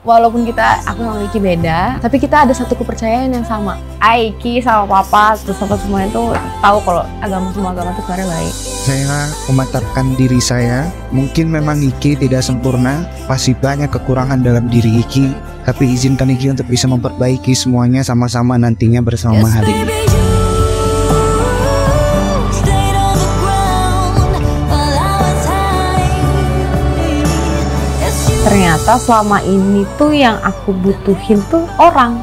Walaupun kita aku sama Iki beda, tapi kita ada satu kepercayaan yang sama. Aiki ah, sama papa terus sama semuanya tuh tahu kalau agama semua agama itu sebenarnya baik. Saya memantapkan diri saya, mungkin memang Iki tidak sempurna, pasti banyak kekurangan dalam diri Iki, tapi izinkan Iki untuk bisa memperbaiki semuanya sama-sama nantinya bersama yes, hari ini. ternyata selama ini tuh yang aku butuhin tuh orang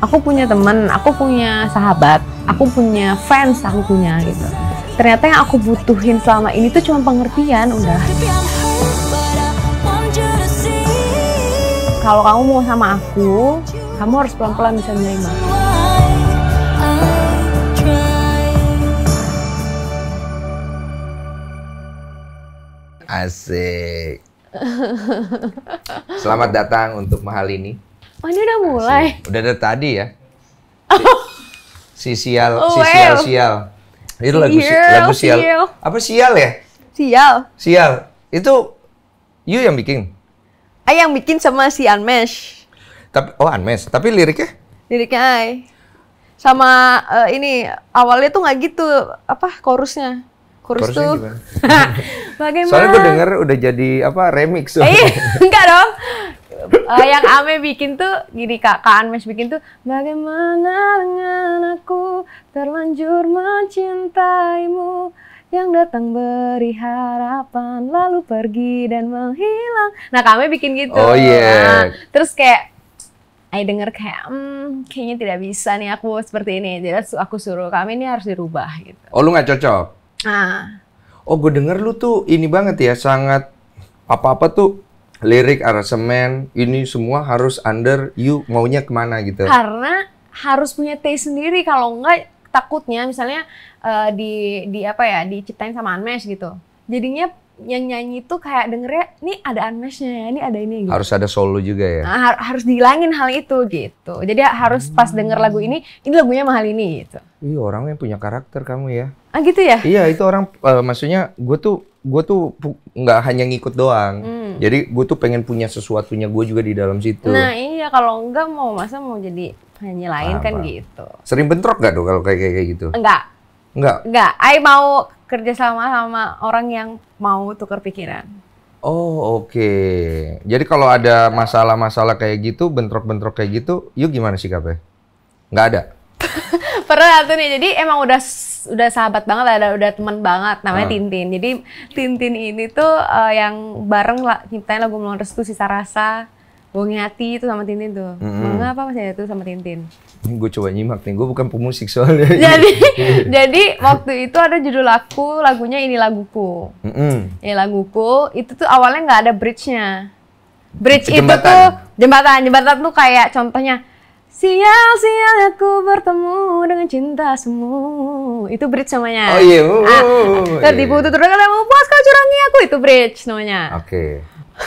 aku punya temen aku punya sahabat aku punya fans aku punya gitu ternyata yang aku butuhin selama ini tuh cuma pengertian udah kalau kamu mau sama aku kamu harus pelan-pelan bisa menerima Asik. Selamat datang untuk mahal ini. Oh ini udah mulai. Udah dari tadi ya. Oh. Si, sial, si oh, sial, sial. Itu lagu, si, lagu sial. Apa sial ya? Sial. Sial. Itu you yang bikin. Ah yang bikin sama si Anmesh. Tapi oh Anmesh. Tapi liriknya? Liriknya Ay. Sama uh, ini awalnya tuh nggak gitu apa korusnya? kurus Kursinya tuh. Bagaimana? Soalnya gue denger udah jadi apa remix tuh. Eh, iya, enggak dong. uh, yang Ame bikin tuh gini Kak, Kak Anmes bikin tuh bagaimana dengan aku terlanjur mencintaimu yang datang beri harapan lalu pergi dan menghilang. Nah, kami bikin gitu. Oh iya. Yeah. Nah, terus kayak Ayo denger kayak, hmm, kayaknya tidak bisa nih aku seperti ini. Jadi aku suruh kami ini harus dirubah gitu. Oh lu nggak cocok? Ah. Oh, gue denger lu tuh ini banget ya, sangat apa-apa tuh lirik, aransemen, ini semua harus under you maunya kemana gitu. Karena harus punya taste sendiri kalau enggak takutnya misalnya uh, di di apa ya diciptain sama Anmesh gitu. Jadinya yang nyanyi itu kayak denger ya, ini ada ya ini ada ini gitu. harus ada solo juga ya nah, har harus dihilangin hal itu gitu jadi harus pas denger lagu ini ini lagunya mahal ini gitu iya orang yang punya karakter kamu ya ah gitu ya iya itu orang uh, maksudnya gue tuh gue tuh nggak hanya ngikut doang hmm. jadi gue tuh pengen punya sesuatunya gue juga di dalam situ nah iya kalau enggak mau masa mau jadi hanya lain kan gitu sering bentrok gak tuh kalau kayak kayak gitu enggak Enggak. Enggak. I mau kerja sama sama orang yang mau tukar pikiran. Oh oke. Okay. Jadi kalau ada masalah-masalah kayak gitu, bentrok-bentrok kayak gitu, yuk gimana sih sikapnya? Enggak ada. Pernah tuh nih. Jadi emang udah udah sahabat banget ada udah, udah teman banget. Namanya hmm. Tintin. Jadi Tintin ini tuh uh, yang bareng lah nyiptain lagu Melon Restu Sisa Rasa. Bungiati itu sama Tintin tuh. Mm -hmm. Mengapa masih ada sama Tintin? Gue coba nyimak nih, gue bukan pemusik soalnya. jadi, jadi waktu itu ada judul lagu, lagunya ini laguku. Mm -hmm. Ini laguku, itu tuh awalnya nggak ada bridge-nya. Bridge itu tuh jembatan, jembatan tuh kayak contohnya Sial, sial aku bertemu dengan cinta semu. Itu bridge namanya. Oh iya. Yeah. Oh, ah, tertipu yeah. tuh iya. terus puas kau curangi aku itu bridge namanya. Oke. Okay.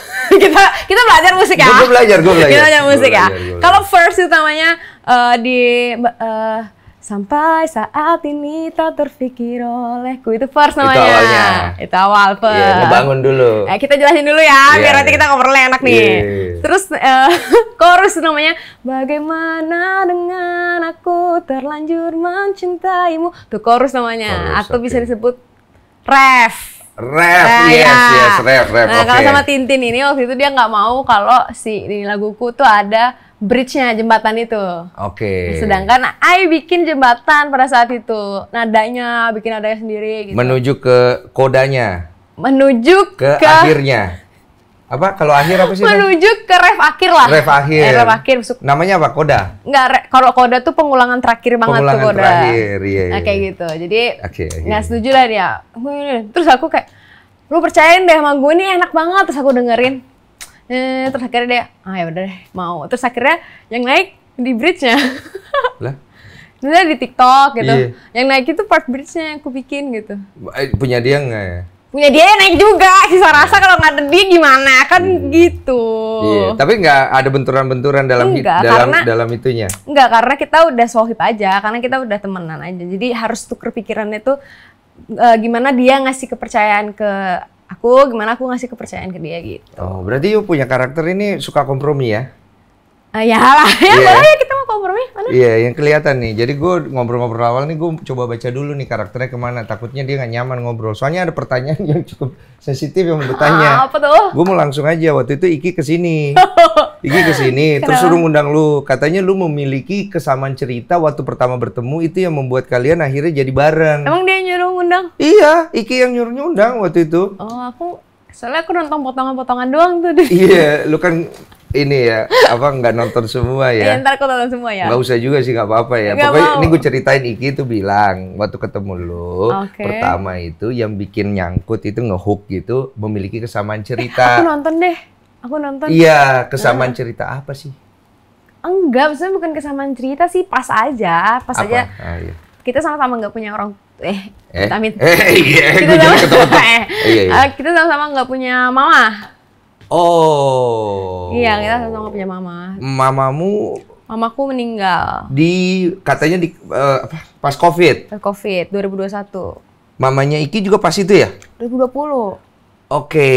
kita kita belajar musik ya. Gue belajar, gue belajar. Kita belajar musik ya. belajar, ya. Kalau first itu namanya uh, eh, di uh, sampai saat ini tak terpikir olehku itu first namanya. Itu awalnya. Itu awal iya, first. Yeah, ngebangun dulu. Eh, kita jelasin dulu ya, yeah. biar nanti kita ngobrolnya enak nih. Yeah. Terus uh, chorus namanya bagaimana dengan aku terlanjur mencintaimu. Tuh chorus namanya. Chorus, atau okay. bisa disebut ref Rap, nah, yes, ya. yes, rap, rap. Nah, okay. kalau sama Tintin ini waktu itu dia nggak mau kalau si di laguku tuh ada bridge-nya jembatan itu. Oke. Okay. Sedangkan I bikin jembatan pada saat itu, nadanya, bikin nadanya sendiri. Gitu. Menuju ke kodanya. Menuju ke, ke akhirnya apa kalau akhir apa sih menuju ke ref akhir lah ref akhir eh, ref akhir namanya apa koda nggak kalau koda tuh pengulangan terakhir banget pengulangan tuh koda terakhir, iya, iya. Nah, kayak iya. gitu jadi okay, nggak setuju lah dia terus aku kayak lu percayain deh sama gue ini enak banget terus aku dengerin eh, terus akhirnya dia ah ya udah deh mau terus akhirnya yang naik di bridge nya lah Sebenernya di TikTok gitu. Iya. Yang naik itu part bridge-nya yang aku bikin gitu. Eh, punya dia nggak ya? punya dia ya naik juga sisa rasa kalau nggak ada dia gimana kan hmm. gitu iya tapi nggak ada benturan-benturan dalam enggak, dalam karena, dalam itunya nggak karena kita udah sohib aja karena kita udah temenan aja jadi harus tuker pikirannya tuh e, gimana dia ngasih kepercayaan ke aku gimana aku ngasih kepercayaan ke dia gitu oh berarti yuk punya karakter ini suka kompromi ya uh, ya lah ya yeah. boleh kita kompromi mana? Iya, yang kelihatan nih. Jadi gue ngobrol-ngobrol awal nih gue coba baca dulu nih karakternya kemana. Takutnya dia nggak nyaman ngobrol. Soalnya ada pertanyaan yang cukup sensitif yang mau bertanya. Ah, apa tuh? Gue mau langsung aja waktu itu Iki kesini. Iki kesini. Terus suruh ngundang lu. Katanya lu memiliki kesamaan cerita waktu pertama bertemu itu yang membuat kalian akhirnya jadi bareng. Emang dia nyuruh ngundang? Iya, Iki yang nyuruh ngundang waktu itu. Oh, aku Soalnya aku nonton potongan-potongan doang tuh. Iya, yeah, lu kan ini ya apa nggak nonton semua ya? Eh, ntar aku nonton semua ya. Gak usah juga sih nggak apa-apa ya. Gak Pokoknya mau. ini gue ceritain Iki itu bilang waktu ketemu lo okay. pertama itu yang bikin nyangkut itu ngehook gitu memiliki kesamaan eh, cerita. Eh, aku nonton deh. Aku nonton. Iya kesamaan nah. cerita apa sih? Enggak, maksudnya bukan kesamaan cerita sih, pas aja, pas apa? aja. Ah, iya. Kita sama-sama nggak punya orang eh, eh. eh, Eh, iya, kita sama, eh, iya, iya. Eh, kita sama-sama nggak punya mama. Oh. Iya, kita sama-sama punya mama. Mamamu Mamaku meninggal. Di katanya di uh, pas Covid. Pas Covid 2021. Mamanya Iki juga pas itu ya? 2020. Oke,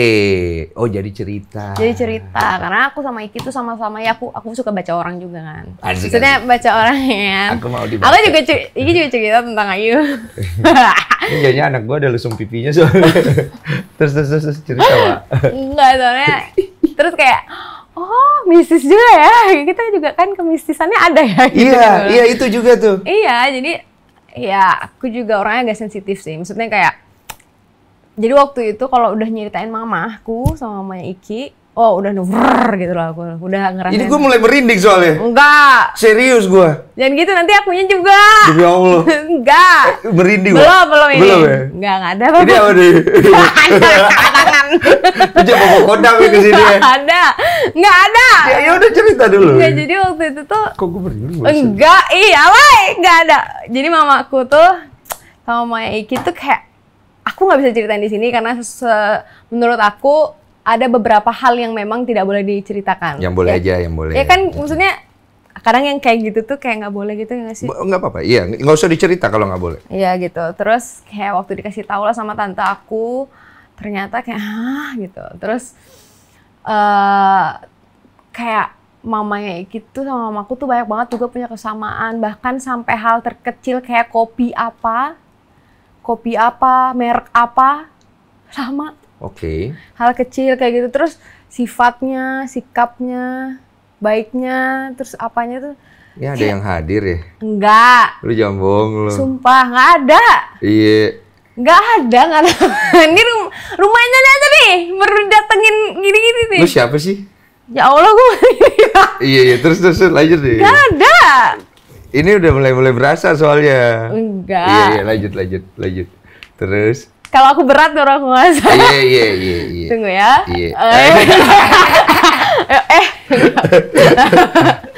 oh jadi cerita. Jadi cerita, karena aku sama Iki tuh sama-sama ya aku aku suka baca orang juga kan. Asik, ah, Maksudnya asik. baca orang ya. Kan. Aku mau dibaca. Aku juga Iki juga cerita tentang Ayu. Ini jadinya anak gua ada lesung pipinya soalnya. terus, terus terus terus cerita pak. Enggak soalnya. Terus kayak Oh, mistis juga ya. Kita juga kan kemistisannya ada ya. Gitu iya, kan. iya itu juga tuh. Iya, jadi ya aku juga orangnya agak sensitif sih. Maksudnya kayak jadi waktu itu kalau udah nyeritain mamaku sama mamanya Iki, oh udah nuver gitu loh aku udah ngerasa. Jadi gue mulai merinding soalnya. Enggak. Serius gue. Jangan gitu nanti akunya juga. Demi Allah. enggak. Eh, merinding belum, gua. belum ini. Belum ya? Enggak, enggak ada apa-apa. Ini apa nih? tangan. Bisa bawa kodam ke sini ya. ada. Enggak ada. Ya, ya udah cerita dulu. Enggak, jadi waktu itu tuh Kok gue merinding? Enggak, iya, woi, enggak ada. Jadi mamaku tuh sama Maya Iki tuh kayak aku nggak bisa ceritain di sini karena menurut aku ada beberapa hal yang memang tidak boleh diceritakan. Yang boleh ya. aja, yang boleh. Ya kan, maksudnya kadang yang kayak gitu tuh kayak nggak boleh gitu ya nggak sih? Nggak apa-apa, iya nggak usah dicerita kalau nggak boleh. Iya gitu, terus kayak waktu dikasih tahu lah sama tante aku, ternyata kayak ah gitu, terus uh, kayak mamanya Iki tuh sama mamaku tuh banyak banget juga punya kesamaan, bahkan sampai hal terkecil kayak kopi apa kopi apa, merek apa, sama. Oke. Okay. Hal kecil kayak gitu terus sifatnya, sikapnya, baiknya, terus apanya tuh. Ya ada yang hadir ya? Enggak. Lu jambong lu. Sumpah enggak ada. Iya. Enggak ada, enggak ada. Ini rum rumahnya aja nih, baru datengin gini-gini nih. Lu siapa sih? Ya Allah gue. iya iya terus terus lanjut deh. Enggak ada. Ini udah mulai-mulai berasa soalnya. Enggak. Iya, iya, lanjut, lanjut, lanjut. Terus? Kalau aku berat baru aku ngerasa. Iya, iya, iya, iya. Tunggu ya. Iya. Eh. Eh, eh.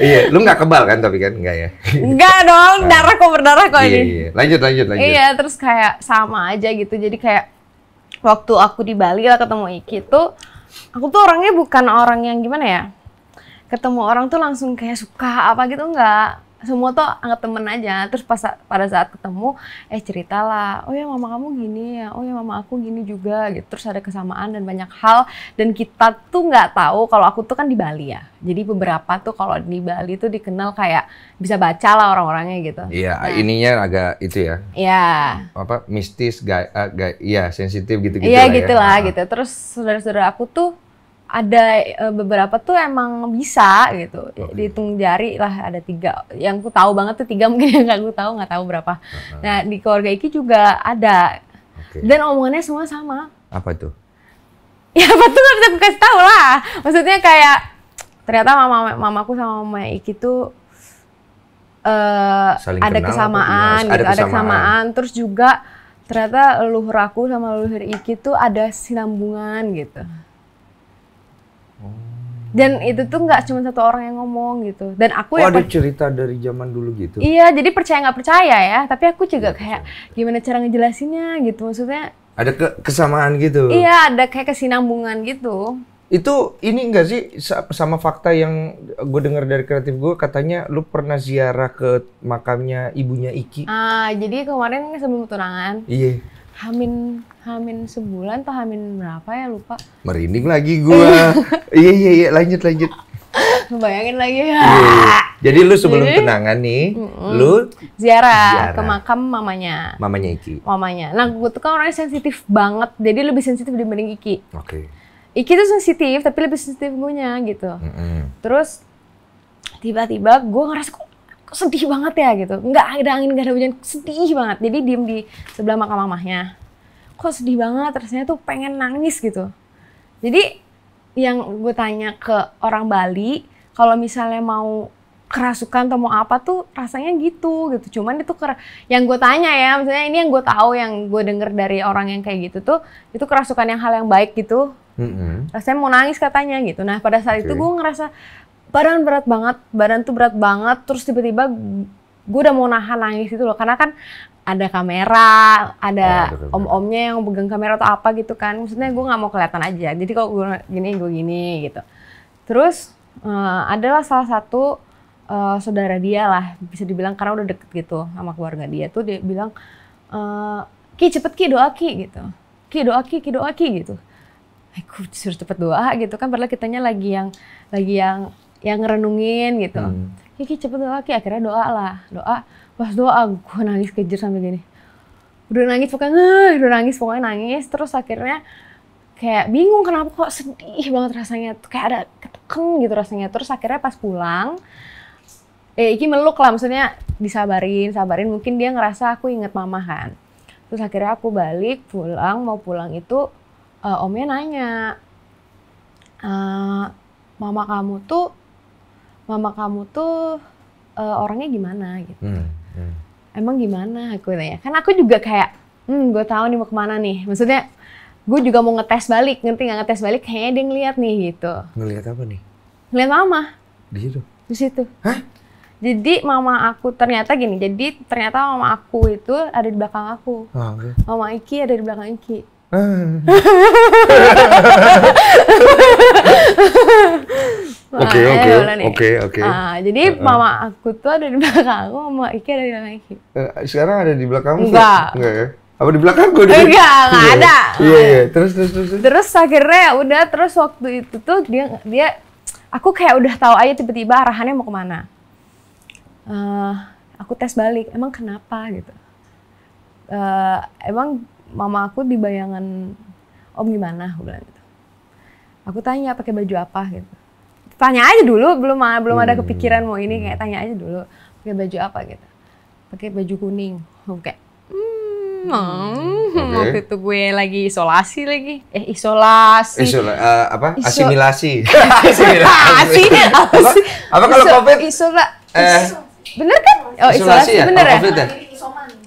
iya, lu nggak kebal kan tapi kan nggak ya? Nggak dong, darah kok berdarah kok iya, ini. Iya, iya, lanjut, lanjut, lanjut. Iya, terus kayak sama aja gitu. Jadi kayak waktu aku di Bali lah ketemu Iki tuh, aku tuh orangnya bukan orang yang gimana ya? Ketemu orang tuh langsung kayak suka apa gitu enggak semua tuh anggap temen aja terus pas pada saat ketemu eh ceritalah oh ya mama kamu gini ya oh ya mama aku gini juga gitu terus ada kesamaan dan banyak hal dan kita tuh nggak tahu kalau aku tuh kan di Bali ya jadi beberapa tuh kalau di Bali tuh dikenal kayak bisa baca lah orang-orangnya gitu iya nah. ininya agak itu ya iya apa mistis gak, uh, gak iya sensitif iya, ya. gitu gitu iya gitulah ya. Nah. gitu terus saudara-saudara aku tuh ada eh, beberapa tuh emang bisa gitu okay. Oh, iya. dihitung jari lah ada tiga yang ku tahu banget tuh tiga mungkin yang nggak ku tahu nggak tahu berapa nah di keluarga Iki juga ada dan omongannya semua sama apa tuh ya apa tuh nggak bisa kasih tahu lah maksudnya kayak ternyata mama mamaku sama mama Iki tuh uh, ada kesamaan gitu ada kesamaan. ada kesamaan terus juga ternyata leluhur aku sama leluhur Iki tuh ada sinambungan gitu dan itu tuh nggak cuma satu orang yang ngomong gitu dan aku oh, ya ada cerita dari zaman dulu gitu iya jadi percaya nggak percaya ya tapi aku juga gak kayak percaya. gimana cara ngejelasinnya gitu maksudnya ada ke kesamaan gitu iya ada kayak kesinambungan gitu itu ini enggak sih sama fakta yang gue dengar dari kreatif gue katanya lu pernah ziarah ke makamnya ibunya Iki ah jadi kemarin sebelum tunangan iya Hamin Hamin sebulan atau Hamin berapa ya lupa. Merinding lagi gua. iya iya iya lanjut lanjut. Bayangin lagi ya. Jadi lu sebelum Jadi, tenangan nih, mm -mm. lu ziarah, ke makam mamanya. Mamanya Iki. Mamanya. Nah, gue tuh kan orangnya sensitif banget. Jadi lebih sensitif dibanding Iki. Oke. Okay. Iki tuh sensitif, tapi lebih sensitif gue nya gitu. Mm -hmm. Terus tiba-tiba gue ngerasa kok kok sedih banget ya gitu. Nggak ada angin, nggak ada hujan, sedih banget. Jadi diem di sebelah makam mamahnya. Kok sedih banget, rasanya tuh pengen nangis gitu. Jadi yang gue tanya ke orang Bali, kalau misalnya mau kerasukan atau mau apa tuh rasanya gitu gitu. Cuman itu ker yang gue tanya ya, maksudnya ini yang gue tahu yang gue denger dari orang yang kayak gitu tuh itu kerasukan yang hal yang baik gitu. Mm -hmm. Rasanya mau nangis katanya gitu. Nah pada saat okay. itu gue ngerasa badan berat banget, badan tuh berat banget, terus tiba-tiba gue udah mau nahan nangis itu loh, karena kan ada kamera, ada oh, om-omnya yang pegang kamera atau apa gitu kan, maksudnya gue nggak mau kelihatan aja, jadi kalau gue gini, gue gini gitu. Terus uh, adalah salah satu uh, saudara dia lah, bisa dibilang karena udah deket gitu sama keluarga dia tuh dia bilang, uh, Ki cepet Ki doa Ki gitu, Ki doa Ki, Ki doa Ki gitu. Aku suruh cepet doa gitu kan, padahal kitanya lagi yang lagi yang yang ngerenungin gitu. Hmm. Kiki ya, cepet doa, Kiki Akhirnya doa lah. Doa, pas doa gue nangis kejer sampai gini. Udah nangis pokoknya, udah nangis pokoknya nangis. Terus akhirnya kayak bingung kenapa kok sedih banget rasanya. Kayak ada keteken gitu rasanya. Terus akhirnya pas pulang, eh Iki meluk lah maksudnya disabarin, sabarin. Mungkin dia ngerasa aku inget mama kan. Terus akhirnya aku balik, pulang, mau pulang itu uh, omnya nanya, uh, mama kamu tuh mama kamu tuh uh, orangnya gimana gitu. Hmm. Hmm. Emang gimana aku nanya. Kan aku juga kayak, hmm gue tahu nih mau kemana nih. Maksudnya gue juga mau ngetes balik, ngerti nggak ngetes balik? Kayaknya dia ngeliat nih gitu. Ngeliat apa nih? Ngeliat mama. Di situ? Di situ. Hah? Jadi mama aku ternyata gini, jadi ternyata mama aku itu ada di belakang aku. Ah, okay. Mama Iki ada di belakang Iki. Ah. Eh, oke oke oke ah, oke. Jadi uh, uh. mama aku tuh ada di belakang aku, mama Iki ada di belakang Iki. Uh, sekarang ada di belakang Enggak. Enggak ya? Apa di belakang gue? Enggak, enggak iya, iya. ada. Iya, iya. Terus, terus, terus. Terus akhirnya ya udah, terus waktu itu tuh dia, dia aku kayak udah tahu aja tiba-tiba arahannya mau kemana. Uh, aku tes balik, emang kenapa gitu? Uh, emang mama aku di bayangan om gimana? Aku bilang gitu. Aku tanya pakai baju apa gitu tanya aja dulu belum ah, belum hmm. ada kepikiran mau ini kayak tanya aja dulu pakai baju apa gitu pakai baju kuning hmm, hmm, hmm, oke hmm, okay. waktu itu gue lagi isolasi lagi eh isolasi Isola, uh, apa Iso asimilasi asimilasi apa, apa, apa kalau covid isola eh. bener kan oh isolasi, isolasi ya? bener oh, ya? ya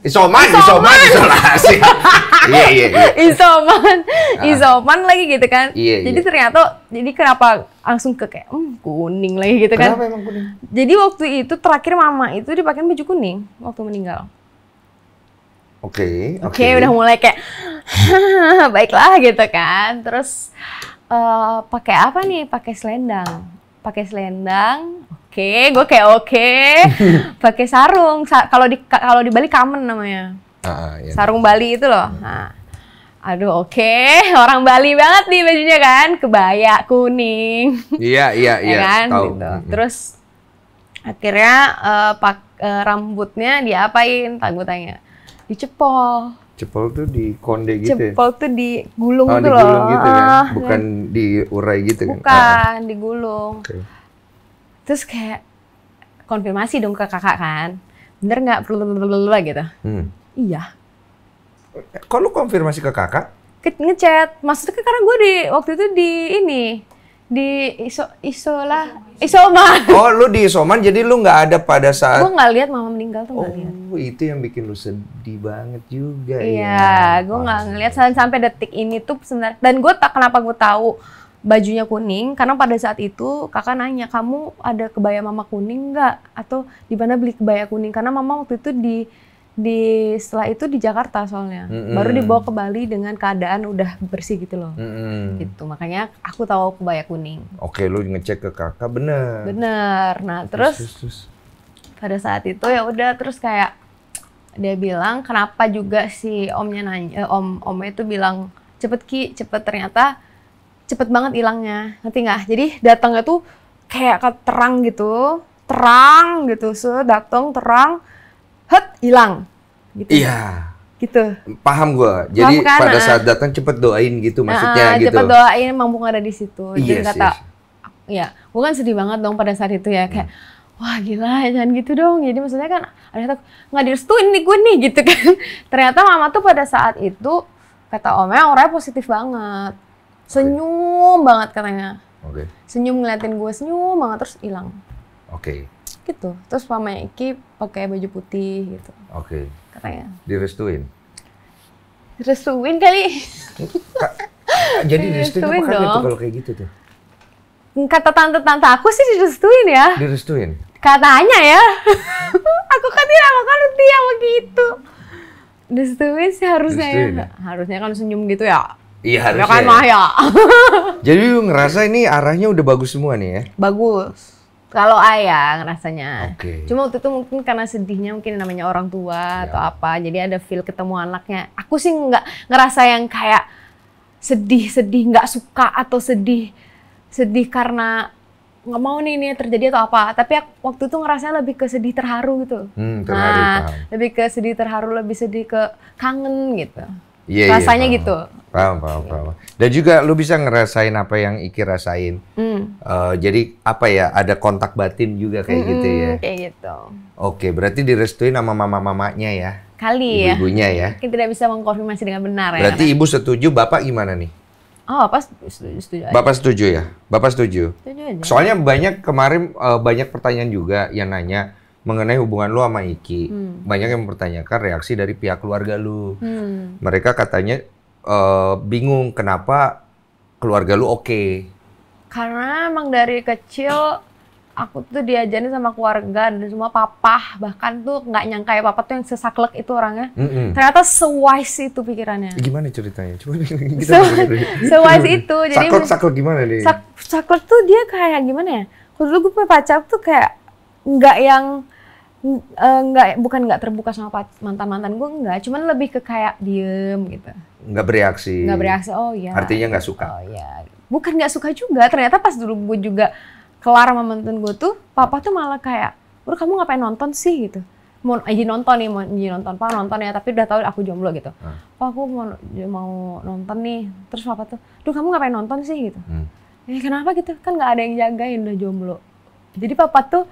Isoman, isoman, isoman, isolasi. iya, iya, iya. Isoman, ah. isoman lagi gitu kan. Iya, iya. jadi ternyata, jadi kenapa langsung ke kayak hmm, kuning lagi gitu Kenapa kan. Kenapa emang kuning? Jadi waktu itu terakhir mama itu dipakai baju kuning waktu meninggal. Oke, okay, oke. Okay. okay, udah mulai kayak baiklah gitu kan. Terus uh, pakai apa nih? Pakai selendang. Pakai selendang. Oke, okay, gue kayak oke. Okay. pakai sarung. Sa kalau di kalau di Bali kamen namanya. Ah, ah, iya. Sarung Bali itu loh. Hmm. Nah, Aduh, oke, okay. orang Bali banget nih bajunya kan, kebaya kuning. Iya, iya, ya iya. ya kan, tahu. gitu. Terus akhirnya uh, pak uh, rambutnya diapain? Tak gue tanya. Dicepol. Cepol tuh di konde gitu. Ya? Cepol ya? tuh digulung oh, tuh gitu digulung loh. gitu kan, ya? bukan diurai gitu bukan, kan. Bukan, ah, ah. digulung. Okay. Terus kayak konfirmasi dong ke kakak kan, bener nggak perlu gitu. Hmm. Iya, Kok lu konfirmasi ke kakak? Ke ngechat. Maksudnya karena gue di waktu itu di ini di iso isola isoman. Oh, lu di isoman jadi lu nggak ada pada saat Gue nggak lihat mama meninggal tuh oh, lihat. Oh, itu yang bikin lu sedih banget juga iya, ya. Iya, gue nggak ngelihat sampai detik ini tuh sebenarnya. Dan gue tak kenapa gue tahu bajunya kuning karena pada saat itu kakak nanya kamu ada kebaya mama kuning nggak atau di mana beli kebaya kuning karena mama waktu itu di di setelah itu di Jakarta soalnya mm -hmm. baru dibawa ke Bali dengan keadaan udah bersih gitu loh mm -hmm. gitu makanya aku tahu kebaya kuning oke lu ngecek ke kakak bener bener nah terus, yes, yes. pada saat itu ya udah terus kayak dia bilang kenapa juga si omnya nanya eh, om omnya itu bilang cepet ki cepet ternyata cepet banget hilangnya nanti nggak jadi datangnya tuh kayak terang gitu terang gitu so datang terang Hut, hilang gitu iya gitu paham gue jadi paham kan? pada nah. saat datang cepet doain gitu maksudnya nah, gitu cepet doain mampu ada di situ yes, jadi iya, kata iya, yes. ya gue kan sedih banget dong pada saat itu ya kayak hmm wah gila jangan gitu dong jadi maksudnya kan ada kata nggak direstuin nih gue nih gitu kan ternyata mama tuh pada saat itu kata omnya orangnya positif banget senyum okay. banget katanya okay. senyum ngeliatin gue senyum banget terus hilang oke okay gitu terus mamanya Iki pakai baju putih gitu oke okay. katanya direstuin restuin kali jadi direstuin, apa Itu kalau kayak gitu tuh kata tante-tante aku sih direstuin ya direstuin katanya ya aku kan tidak makan dia begitu direstuin sih harusnya ya. ya harusnya kan senyum gitu ya Iya ya kan, harusnya. Ya kan Maya. Jadi lu ngerasa ini arahnya udah bagus semua nih ya? Bagus kalau ayang rasanya. Okay. Cuma waktu itu mungkin karena sedihnya mungkin namanya orang tua ya. atau apa. Jadi ada feel ketemu anaknya. Aku sih nggak ngerasa yang kayak sedih-sedih nggak suka atau sedih sedih karena nggak mau nih ini terjadi atau apa. Tapi aku, waktu itu ngerasanya lebih ke sedih terharu gitu. Hmm, terharu, nah, paham. lebih ke sedih terharu, lebih sedih ke kangen gitu yeah, iya, rasanya yeah, gitu paham paham paham dan juga lu bisa ngerasain apa yang Iki rasain mm. uh, jadi apa ya ada kontak batin juga kayak mm -hmm, gitu ya kayak gitu oke berarti direstuin sama mama mamanya ya kali ibu ibunya ya, ya? kita tidak bisa mengkonfirmasi dengan benar ya berarti ibu setuju bapak gimana nih Oh, bapak setuju, setuju aja. Bapak setuju ya? Bapak setuju? Setuju aja. Soalnya banyak kemarin uh, banyak pertanyaan juga yang nanya, mengenai hubungan lu sama Iki. Hmm. Banyak yang mempertanyakan reaksi dari pihak keluarga lu. Hmm. Mereka katanya uh, bingung kenapa keluarga lu oke. Okay. Karena emang dari kecil aku tuh diajarin sama keluarga dan semua papa bahkan tuh nggak nyangka ya papa tuh yang sesaklek itu orangnya mm -hmm. ternyata sewise itu pikirannya eh, gimana ceritanya coba kita sewise itu jadi saklek saklek gimana nih sak saklek tuh dia kayak gimana ya kalau dulu gue punya pacar tuh kayak nggak yang uh, bukan nggak terbuka sama mantan mantan gue nggak cuman lebih ke kayak diem gitu nggak bereaksi nggak bereaksi oh ya artinya nggak suka oh ya bukan nggak suka juga ternyata pas dulu gue juga kelar sama mantan gue tuh papa tuh malah kayak udah kamu ngapain nonton sih gitu mau aja eh, nonton nih mau aja nonton pak nonton ya tapi udah tahu aku jomblo gitu hmm. pak aku mau mau nonton nih terus papa tuh duh kamu ngapain nonton sih gitu hmm. eh kenapa gitu kan nggak ada yang jagain udah jomblo jadi papa tuh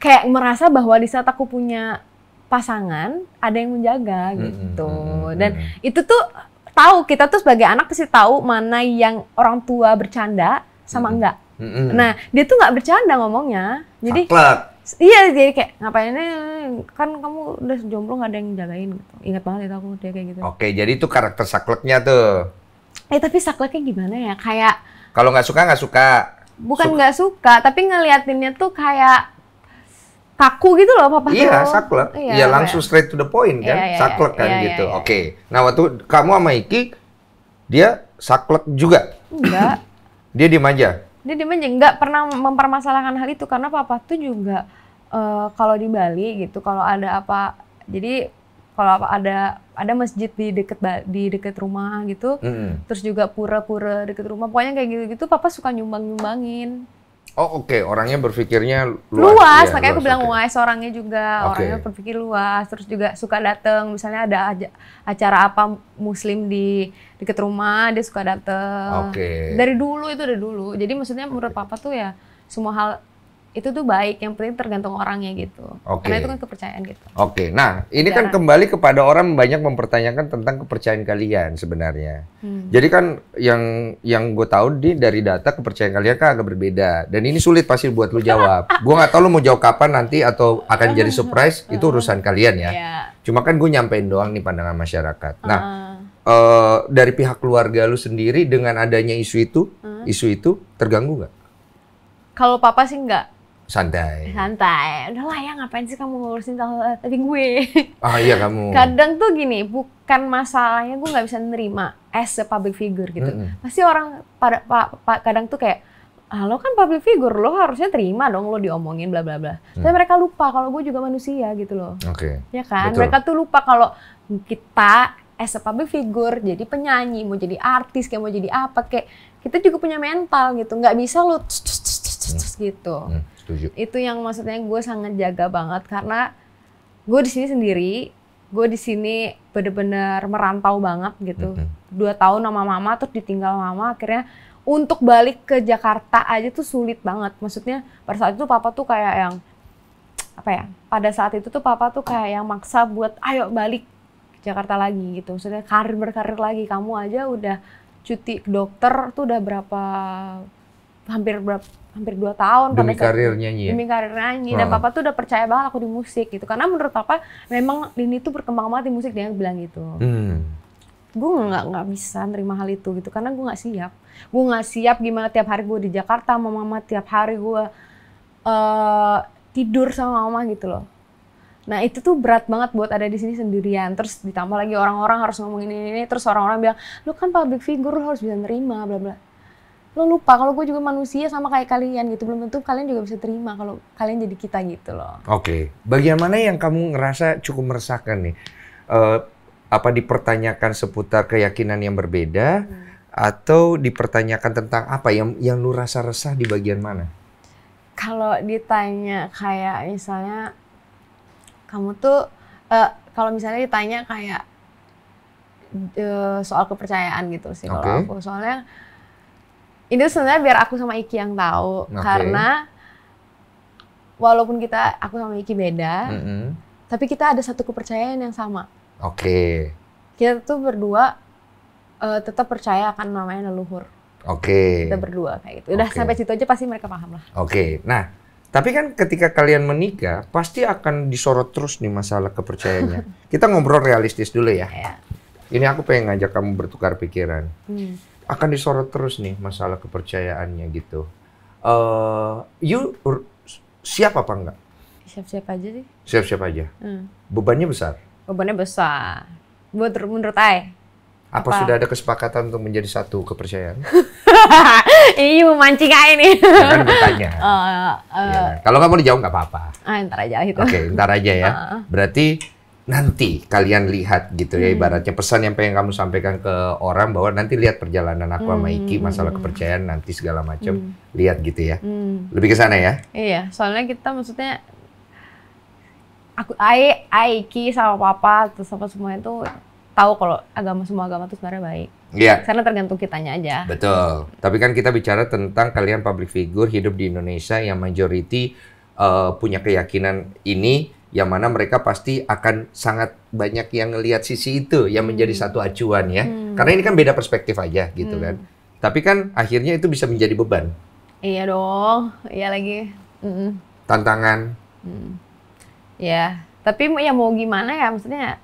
kayak merasa bahwa di saat aku punya pasangan ada yang menjaga gitu. Dan itu tuh tahu kita tuh sebagai anak pasti tahu mana yang orang tua bercanda sama enggak. Nah, dia tuh nggak bercanda ngomongnya. Jadi Saklat. Iya, jadi kayak ngapainnya kan kamu udah jomblo nggak ada yang jagain gitu. Ingat banget itu aku dia kayak gitu. Oke, jadi itu karakter sakleknya tuh. Eh tapi sakleknya gimana ya? Kayak kalau nggak suka nggak suka. Bukan nggak suka. suka, tapi ngeliatinnya tuh kayak kaku gitu loh Papa Iya, saklek. Iya, ya, langsung ya. straight to the point kan. Iya, iya, saklek iya. kan iya, iya gitu. Iya, iya. Oke. Nah, waktu kamu sama Iki dia saklek juga? Enggak. dia diem aja. Dia diem aja, enggak pernah mempermasalahkan hal itu karena Papa tuh juga uh, kalau di Bali gitu, kalau ada apa jadi kalau ada ada masjid di deket di deket rumah gitu, mm. terus juga pura-pura deket rumah, pokoknya kayak gitu-gitu, papa suka nyumbang nyumbangin. Oh oke, okay. orangnya berpikirnya luas. Luas, ya, makanya luas, aku bilang okay. wise orangnya juga, okay. orangnya berpikir luas, terus juga suka datang, misalnya ada acara apa muslim di deket rumah, dia suka datang. Okay. Dari dulu itu dari dulu. Jadi maksudnya menurut papa tuh ya semua hal itu tuh baik yang penting tergantung orangnya gitu okay. karena itu kan kepercayaan gitu oke okay. nah ini Jarang. kan kembali kepada orang banyak mempertanyakan tentang kepercayaan kalian sebenarnya hmm. jadi kan yang yang gue tahu di dari data kepercayaan kalian kan agak berbeda dan ini sulit pasti buat lu jawab gue nggak tahu lu mau jawab kapan nanti atau akan jadi surprise itu urusan kalian ya yeah. cuma kan gue nyampein doang nih pandangan masyarakat nah uh. Uh, dari pihak keluarga lu sendiri dengan adanya isu itu uh. isu itu terganggu nggak kalau papa sih nggak santai santai udahlah ya ngapain sih kamu ngurusin tadi gue ah iya kamu kadang tuh gini bukan masalahnya gue nggak bisa nerima as a public figure gitu mm -hmm. pasti orang pada pa, pa, kadang tuh kayak ah, lo kan public figure lo harusnya terima dong lo diomongin bla bla bla mm. tapi mereka lupa kalau gue juga manusia gitu loh oke okay. ya kan Betul. mereka tuh lupa kalau kita as a public figure jadi penyanyi mau jadi artis kayak mau jadi apa kayak kita juga punya mental gitu nggak bisa lo gitu mm. Setuju. Itu yang maksudnya gue sangat jaga banget karena gue di sini sendiri, gue di sini bener-bener merantau banget gitu. Mm -hmm. Dua tahun sama mama terus ditinggal mama akhirnya untuk balik ke Jakarta aja tuh sulit banget. Maksudnya pada saat itu papa tuh kayak yang apa ya? Pada saat itu tuh papa tuh kayak yang maksa buat ayo balik ke Jakarta lagi gitu. Maksudnya karir berkarir lagi. Kamu aja udah cuti dokter tuh udah berapa hampir berapa hampir dua tahun demi pada karir nyanyi ya? demi karir nyanyi dan ah. papa tuh udah percaya banget aku di musik gitu karena menurut papa memang Lini tuh berkembang banget di musik dia bilang gitu hmm gue nggak nggak bisa nerima hal itu gitu karena gue nggak siap gue nggak siap gimana tiap hari gue di Jakarta sama mama tiap hari gue uh, tidur sama mama gitu loh nah itu tuh berat banget buat ada di sini sendirian terus ditambah lagi orang-orang harus ngomongin ini, ini terus orang-orang bilang lu kan public figure lu harus bisa nerima bla bla lo lupa kalau gue juga manusia sama kayak kalian gitu belum tentu kalian juga bisa terima kalau kalian jadi kita gitu loh. Oke, okay. bagian yang kamu ngerasa cukup meresahkan nih? Uh, apa dipertanyakan seputar keyakinan yang berbeda hmm. atau dipertanyakan tentang apa yang yang lu rasa resah di bagian mana? Kalau ditanya kayak misalnya kamu tuh uh, kalau misalnya ditanya kayak uh, soal kepercayaan gitu sih okay. kalau aku soalnya ini sebenarnya biar aku sama Iki yang tahu okay. karena walaupun kita aku sama Iki beda, mm -hmm. tapi kita ada satu kepercayaan yang sama. Oke. Okay. Kita tuh berdua uh, tetap percaya akan namanya leluhur. Oke. Okay. Kita berdua kayak gitu. Udah okay. sampai situ aja pasti mereka paham lah. Oke. Okay. Nah, tapi kan ketika kalian menikah pasti akan disorot terus nih masalah kepercayaannya. Kita ngobrol realistis dulu ya. Yeah. Ini aku pengen ngajak kamu bertukar pikiran. Hmm akan disorot terus nih masalah kepercayaannya gitu. Uh, you siap apa enggak? Siap-siap aja sih. Siap-siap aja. Hmm. Bebannya besar. Bebannya besar. Buat menurut Ai. Apa, apa sudah ada kesepakatan untuk menjadi satu kepercayaan? ini memancing aja nih. kan bertanya. Uh, oh, uh, oh, oh. ya, kan? Kalau kamu dijawab nggak apa-apa. Ah, ntar aja itu. Oke, okay, ntar aja ya. Uh. Berarti nanti kalian lihat gitu ya hmm. ibaratnya pesan yang pengen kamu sampaikan ke orang bahwa nanti lihat perjalanan aku sama hmm. Iki masalah kepercayaan nanti segala macam hmm. lihat gitu ya lebih ke sana ya iya soalnya kita maksudnya aku Ai Iki sama papa terus apa semua itu tahu kalau agama semua agama itu sebenarnya baik Iya. Karena tergantung kitanya aja. Betul. Tapi kan kita bicara tentang kalian public figure hidup di Indonesia yang majority uh, punya keyakinan ini yang mana mereka pasti akan sangat banyak yang ngelihat sisi itu yang hmm. menjadi satu acuan ya. Hmm. Karena ini kan beda perspektif aja gitu hmm. kan. Tapi kan akhirnya itu bisa menjadi beban. Iya dong, iya lagi. Mm. Tantangan. Mm. Ya, tapi ya mau gimana ya maksudnya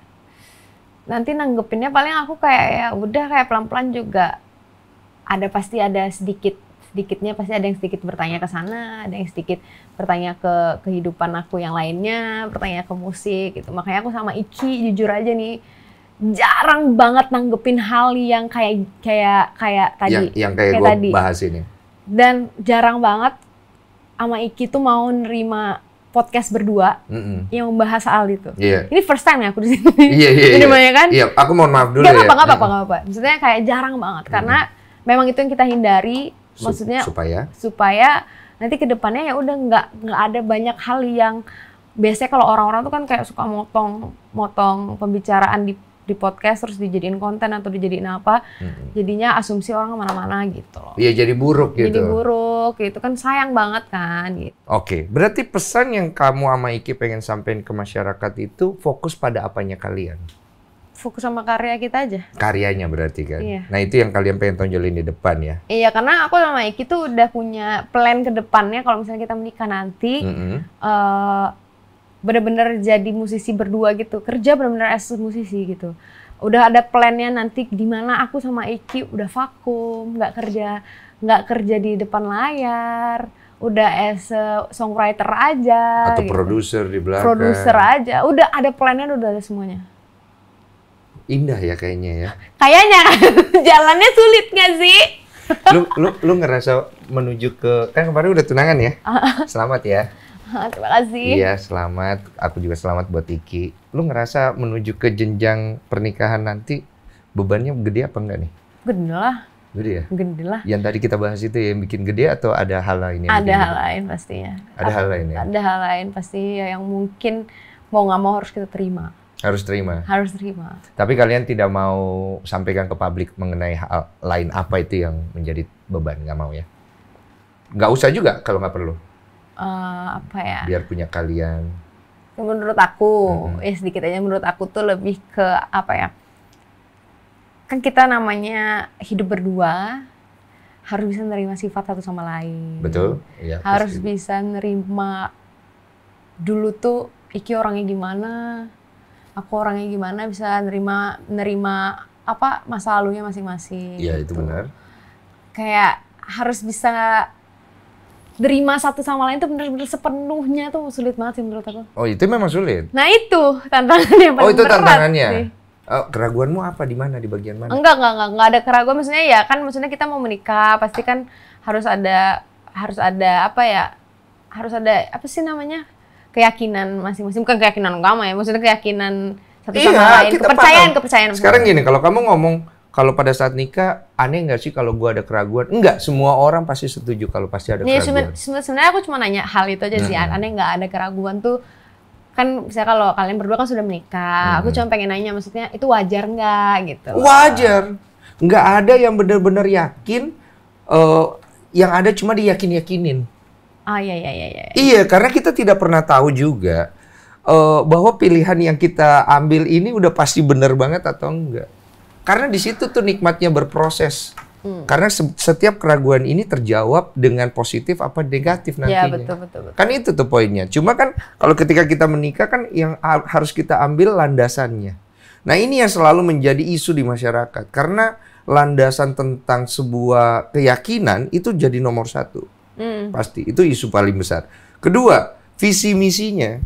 nanti nanggepinnya paling aku kayak ya udah kayak pelan-pelan juga ada pasti ada sedikit sedikitnya pasti ada yang sedikit bertanya ke sana, ada yang sedikit bertanya ke kehidupan aku yang lainnya, bertanya ke musik gitu. Makanya aku sama Iki jujur aja nih jarang banget nanggepin hal yang kayak kayak kayak tadi yang, yang kayak, kayak gue tadi. bahas ini. Dan jarang banget sama Iki tuh mau nerima podcast berdua mm -hmm. yang membahas hal itu. Yeah. Ini first time ya aku di sini. Iya iya. iya. Ini banyak kan? Iya, yeah, aku mohon maaf dulu gak ya. Gak apa-apa, enggak apa-apa. Maksudnya kayak jarang banget mm -hmm. karena memang itu yang kita hindari maksudnya supaya supaya nanti kedepannya ya udah nggak nggak ada banyak hal yang biasanya kalau orang-orang tuh kan kayak suka motong motong pembicaraan di di podcast terus dijadiin konten atau dijadiin apa hmm. jadinya asumsi orang kemana-mana gitu loh iya jadi buruk gitu jadi buruk itu kan sayang banget kan gitu oke okay. berarti pesan yang kamu sama Iki pengen sampaikan ke masyarakat itu fokus pada apanya kalian fokus sama karya kita aja. Karyanya berarti kan. Iya. Nah itu yang kalian pengen tonjolin di depan ya. Iya karena aku sama Iki tuh udah punya plan ke depannya kalau misalnya kita menikah nanti mm -hmm. uh, bener-bener jadi musisi berdua gitu kerja bener-bener as musisi gitu. Udah ada plannya nanti di mana aku sama Iki udah vakum nggak kerja nggak kerja di depan layar udah as songwriter aja atau gitu. produser di belakang produser aja udah ada plannya udah ada semuanya indah ya kayaknya ya. Kayaknya kan? jalannya sulit nggak sih? lu lu lu ngerasa menuju ke kan kemarin udah tunangan ya? Ah. Selamat ya. Ah, terima kasih. Iya, selamat. Aku juga selamat buat Iki. Lu ngerasa menuju ke jenjang pernikahan nanti bebannya gede apa enggak nih? Gede lah. Gede ya? Gede lah. Yang tadi kita bahas itu ya, yang bikin gede atau ada hal lain yang Ada hal lain pastinya. Ada A hal lain ya? Ada hal lain pasti ya yang mungkin mau nggak mau harus kita terima harus terima. Harus terima. Tapi kalian tidak mau sampaikan ke publik mengenai hal lain apa itu yang menjadi beban, nggak mau ya? Nggak usah juga kalau nggak perlu. Uh, apa ya? Biar punya kalian. Ya, menurut aku, mm -hmm. ya sedikit aja menurut aku tuh lebih ke apa ya? Kan kita namanya hidup berdua, harus bisa menerima sifat satu sama lain. Betul. Ya, harus pasti. bisa nerima dulu tuh Iki orangnya gimana, aku orangnya gimana bisa nerima nerima apa masa lalunya masing-masing. Iya gitu. itu benar. Kayak harus bisa nerima satu sama lain itu benar-benar sepenuhnya tuh sulit banget sih menurut aku. Oh itu memang sulit. Nah itu tantangannya. Oh itu tantangannya. Sih. Oh, keraguanmu apa di mana di bagian mana? Enggak enggak enggak enggak ada keraguan maksudnya ya kan maksudnya kita mau menikah pasti kan harus ada harus ada apa ya harus ada apa sih namanya keyakinan masing-masing bukan keyakinan agama ya maksudnya keyakinan satu iya, sama lain kepercayaan paham. kepercayaan sekarang gini kalau kamu ngomong kalau pada saat nikah aneh nggak sih kalau gue ada keraguan enggak semua orang pasti setuju kalau pasti ada ya, keraguan sebenarnya aku cuma nanya hal itu aja sih hmm. aneh nggak ada keraguan tuh kan misalnya kalau kalian berdua kan sudah menikah hmm. aku cuma pengen nanya maksudnya itu wajar nggak gitu wajar nggak ada yang benar-benar yakin uh, yang ada cuma diyakin yakinin Oh iya iya iya. Iya, iya karena kita tidak pernah tahu juga uh, bahwa pilihan yang kita ambil ini udah pasti benar banget atau enggak. Karena di situ tuh nikmatnya berproses. Hmm. Karena se setiap keraguan ini terjawab dengan positif apa negatif ya, nantinya. Ya, betul, betul, betul. Kan itu tuh poinnya. Cuma kan kalau ketika kita menikah kan yang harus kita ambil landasannya. Nah ini yang selalu menjadi isu di masyarakat. Karena landasan tentang sebuah keyakinan itu jadi nomor satu. Hmm. Pasti itu isu paling besar. Kedua, visi misinya.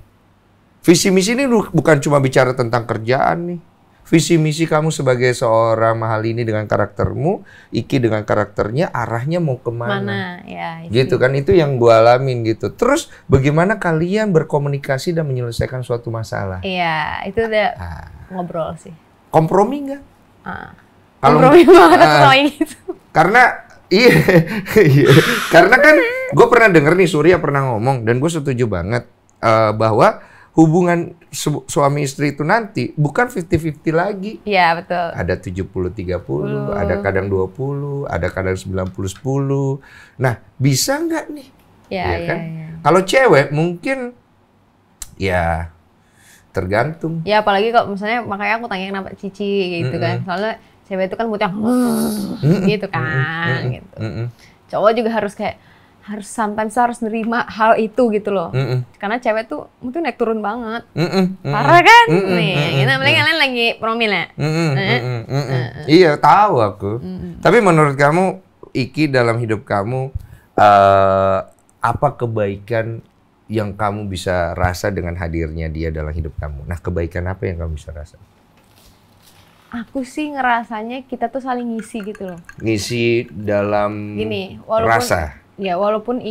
Visi misi ini bukan cuma bicara tentang kerjaan nih. Visi misi kamu sebagai seorang mahal ini dengan karaktermu, Iki dengan karakternya, arahnya mau kemana? Mana, ya, Gitu kan itu yang gua alamin gitu. Terus bagaimana kalian berkomunikasi dan menyelesaikan suatu masalah? Iya, itu udah ah. ngobrol sih. Kompromi nggak? Ah. Kompromi banget ah. gitu. Karena Iya, iya. Karena kan gue pernah denger nih Surya pernah ngomong dan gue setuju banget uh, bahwa hubungan su suami istri itu nanti bukan 50-50 lagi. Iya, betul. Ada 70 30, ada kadang 20, ada kadang 90 10. Nah, bisa nggak nih? Iya, ya, kan? Ya, ya. Kalau cewek mungkin ya tergantung. Ya apalagi kalau misalnya makanya aku tanya kenapa Cici gitu mm -hmm. kan. Soalnya cewek itu kan butuh gitu kan gitu cowok juga harus kayak harus sometimes harus nerima hal itu gitu loh karena cewek tuh mungkin naik turun banget parah kan nih kita gitu. mending kalian lagi promil ya eh? Eh, eh. iya tahu aku tapi menurut kamu Iki dalam hidup kamu apa kebaikan yang kamu bisa rasa dengan hadirnya dia dalam hidup kamu nah kebaikan apa yang kamu bisa rasa aku sih ngerasanya kita tuh saling ngisi gitu loh. Ngisi dalam Gini, walaupun, rasa. Ya, walaupun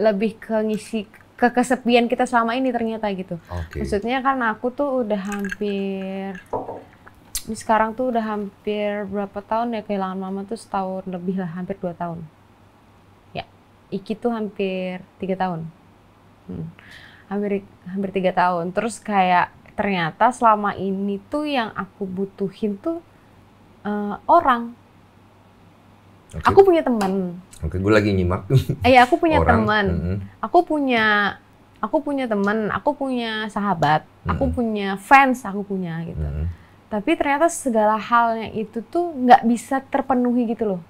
lebih ke ngisi ke kesepian kita selama ini ternyata gitu. Okay. Maksudnya kan aku tuh udah hampir ini sekarang tuh udah hampir berapa tahun ya kehilangan mama tuh setahun lebih lah hampir dua tahun. Ya, Iki tuh hampir tiga tahun. Hmm. Hampir hampir tiga tahun. Terus kayak ternyata selama ini tuh yang aku butuhin tuh uh, orang. Okay. Aku punya teman. Oke, okay, gue lagi nyimak. Iya, eh, aku punya teman. Mm -hmm. Aku punya aku punya teman, aku punya sahabat, mm -hmm. aku mm-hmm. punya fans, aku punya gitu. Mm -hmm. Tapi ternyata segala halnya itu tuh nggak bisa terpenuhi gitu loh.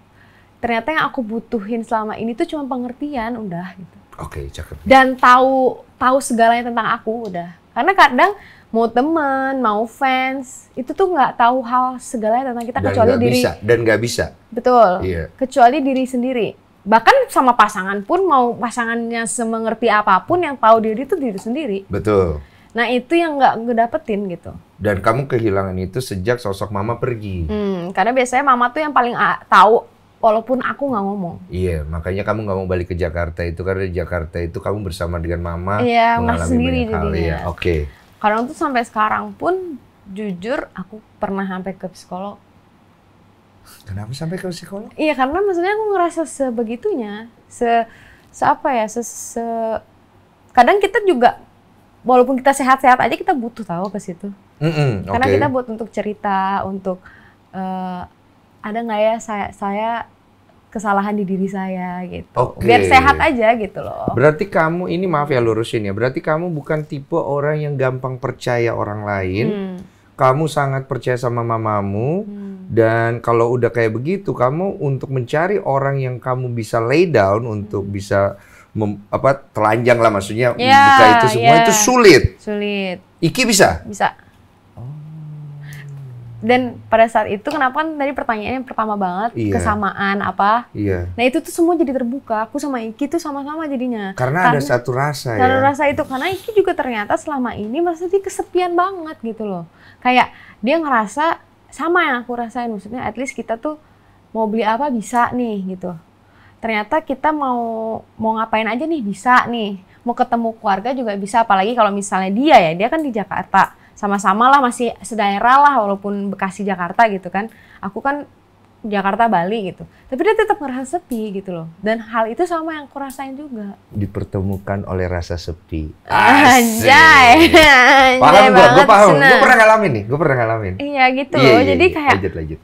Ternyata yang aku butuhin selama ini tuh cuma pengertian udah gitu. Oke, okay, cakep. Dan tahu tahu segalanya tentang aku udah. Karena kadang mau teman, mau fans, itu tuh nggak tahu hal segalanya tentang kita dan kecuali gak diri bisa, dan nggak bisa. Betul. Iya. Kecuali diri sendiri. Bahkan sama pasangan pun mau pasangannya semengerti apapun yang tahu diri itu diri sendiri. Betul. Nah itu yang nggak ngedapetin gitu. Dan kamu kehilangan itu sejak sosok mama pergi. Hmm, karena biasanya mama tuh yang paling ah, tahu walaupun aku nggak ngomong. Iya, makanya kamu nggak mau balik ke Jakarta itu karena di Jakarta itu kamu bersama dengan mama iya, mengalami sendiri banyak hal. Iya, oke. Okay. Karena tuh sampai sekarang pun jujur aku pernah sampai ke psikolog kenapa sampai ke psikolog iya karena maksudnya aku ngerasa sebegitunya se, se apa ya se, se kadang kita juga walaupun kita sehat-sehat aja kita butuh tahu ke situ mm -hmm, okay. karena kita buat untuk cerita untuk uh, ada nggak ya saya saya kesalahan di diri saya gitu. Okay. Biar sehat aja gitu loh. Berarti kamu ini maaf ya lurusin ya. Berarti kamu bukan tipe orang yang gampang percaya orang lain. Hmm. Kamu sangat percaya sama mamamu hmm. dan kalau udah kayak begitu kamu untuk mencari orang yang kamu bisa lay down untuk hmm. bisa mem, apa telanjang lah maksudnya yeah, buka itu semua yeah. itu sulit. Sulit. Iki bisa? Bisa dan pada saat itu kenapa kan tadi pertanyaannya pertama banget iya. kesamaan apa iya. nah itu tuh semua jadi terbuka aku sama Iki tuh sama-sama jadinya karena, karena ada satu rasa satu ya rasa itu karena Iki juga ternyata selama ini maksudnya dia kesepian banget gitu loh kayak dia ngerasa sama yang aku rasain maksudnya at least kita tuh mau beli apa bisa nih gitu ternyata kita mau mau ngapain aja nih bisa nih mau ketemu keluarga juga bisa apalagi kalau misalnya dia ya dia kan di Jakarta sama-sama lah masih sedaerah lah walaupun Bekasi Jakarta gitu kan. Aku kan Jakarta Bali gitu. Tapi dia tetap ngerasa sepi gitu loh. Dan hal itu sama yang aku rasain juga. Dipertemukan oleh rasa sepi. aja Anjay. paham gue, gue paham. Gue pernah ngalamin nih, gue pernah ngalamin. Iya gitu iya, Iya, Jadi iya. kayak lanjut lanjut.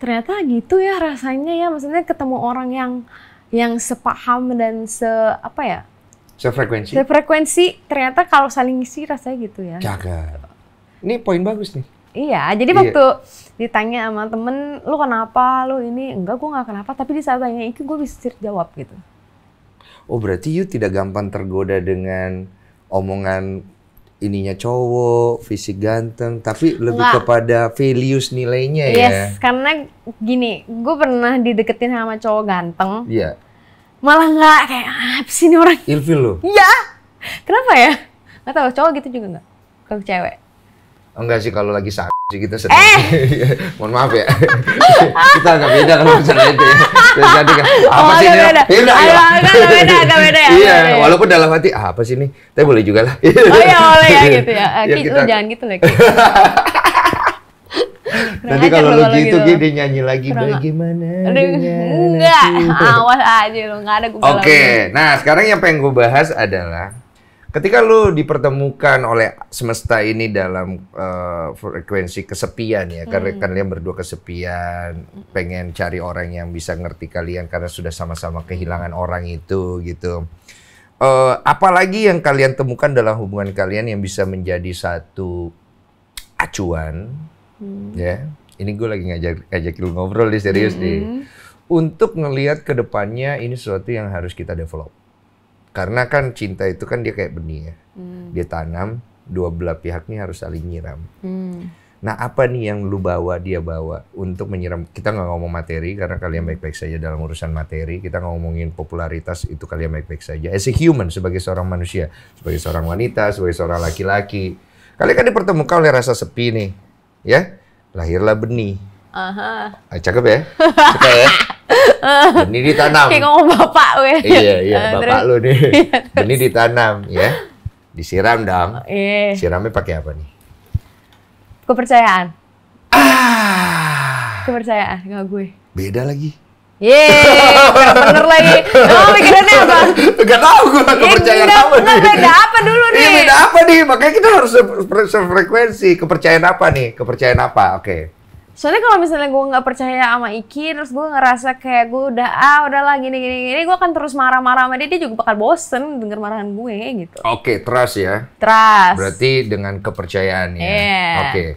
Ternyata gitu ya rasanya ya, maksudnya ketemu orang yang yang sepaham dan se apa ya? Sefrekuensi. Sefrekuensi ternyata kalau saling isi rasanya gitu ya. Jaga. Ini poin bagus nih. Iya, jadi iya. waktu ditanya sama temen, lu kenapa, lu ini, enggak gue gak kenapa, tapi di saat tanya itu gue bisa jawab gitu. Oh berarti you tidak gampang tergoda dengan omongan ininya cowok, fisik ganteng, tapi lebih Nggak. kepada values nilainya yes, ya. Yes, karena gini, gue pernah dideketin sama cowok ganteng. Iya. Yeah malah nggak kayak ah, apa sih ini orang ilfil lo ya kenapa ya nggak tahu cowok gitu juga nggak kalau cewek oh, enggak sih kalau lagi sakit sih kita gitu sedih eh. mohon maaf ya kita agak beda kalau misalnya itu ya jadi kan apa oh, sih ini beda iya, iya. beda ya agak beda agak beda ya iya ya. walaupun dalam hati ah, apa sih ini tapi boleh juga lah oh iya boleh ya gitu ya, ya kita... jangan gitu lagi Nanti kalau lu gitu, gitu dia nyanyi lagi Kurang bagaimana enggak, awas aja lu, enggak ada gue Oke, okay. nah sekarang yang pengen gue bahas adalah ketika lu dipertemukan oleh semesta ini dalam uh, frekuensi kesepian ya kan, hmm. karena kalian berdua kesepian pengen cari orang yang bisa ngerti kalian karena sudah sama-sama kehilangan orang itu gitu uh, apalagi yang kalian temukan dalam hubungan kalian yang bisa menjadi satu acuan hmm. ya ini gue lagi ngajak ngajak lu ngobrol nih serius hmm. nih untuk ngelihat ke depannya ini sesuatu yang harus kita develop karena kan cinta itu kan dia kayak benih ya hmm. dia tanam dua belah pihak ini harus saling nyiram hmm. nah apa nih yang lu bawa dia bawa untuk menyiram kita nggak ngomong materi karena kalian baik-baik saja dalam urusan materi kita ngomongin popularitas itu kalian baik-baik saja as a human sebagai seorang manusia sebagai seorang wanita sebagai seorang laki-laki kalian kan dipertemukan oleh rasa sepi nih ya lahirlah benih. Aha. Ah, cakep ya, cakep ya. benih ditanam. Kayak ngomong bapak weh. Iya iya uh, bapak terus. lu nih. Iya, benih ditanam ya, disiram dong. Oh, iya. Siramnya pakai apa nih? Kepercayaan. Ah. Kepercayaan gak gue. Beda lagi. Yeay, bener lagi. Oh, pikirannya apa? Gak tau gue, eh, kepercayaan apa nih. Beda apa dulu iya, nih? Ini beda apa nih? Makanya kita harus sefrekuensi. Kepercayaan apa nih? Kepercayaan apa? Oke. Okay. Soalnya kalau misalnya gue nggak percaya sama Iki, terus gue ngerasa kayak gue udah ah udahlah gini gini gini, gue akan terus marah-marah sama dia, dia juga bakal bosen denger marahan gue gitu. Oke, okay, trust ya. Trust. Berarti dengan kepercayaan ya. Yeah. Oke. Okay.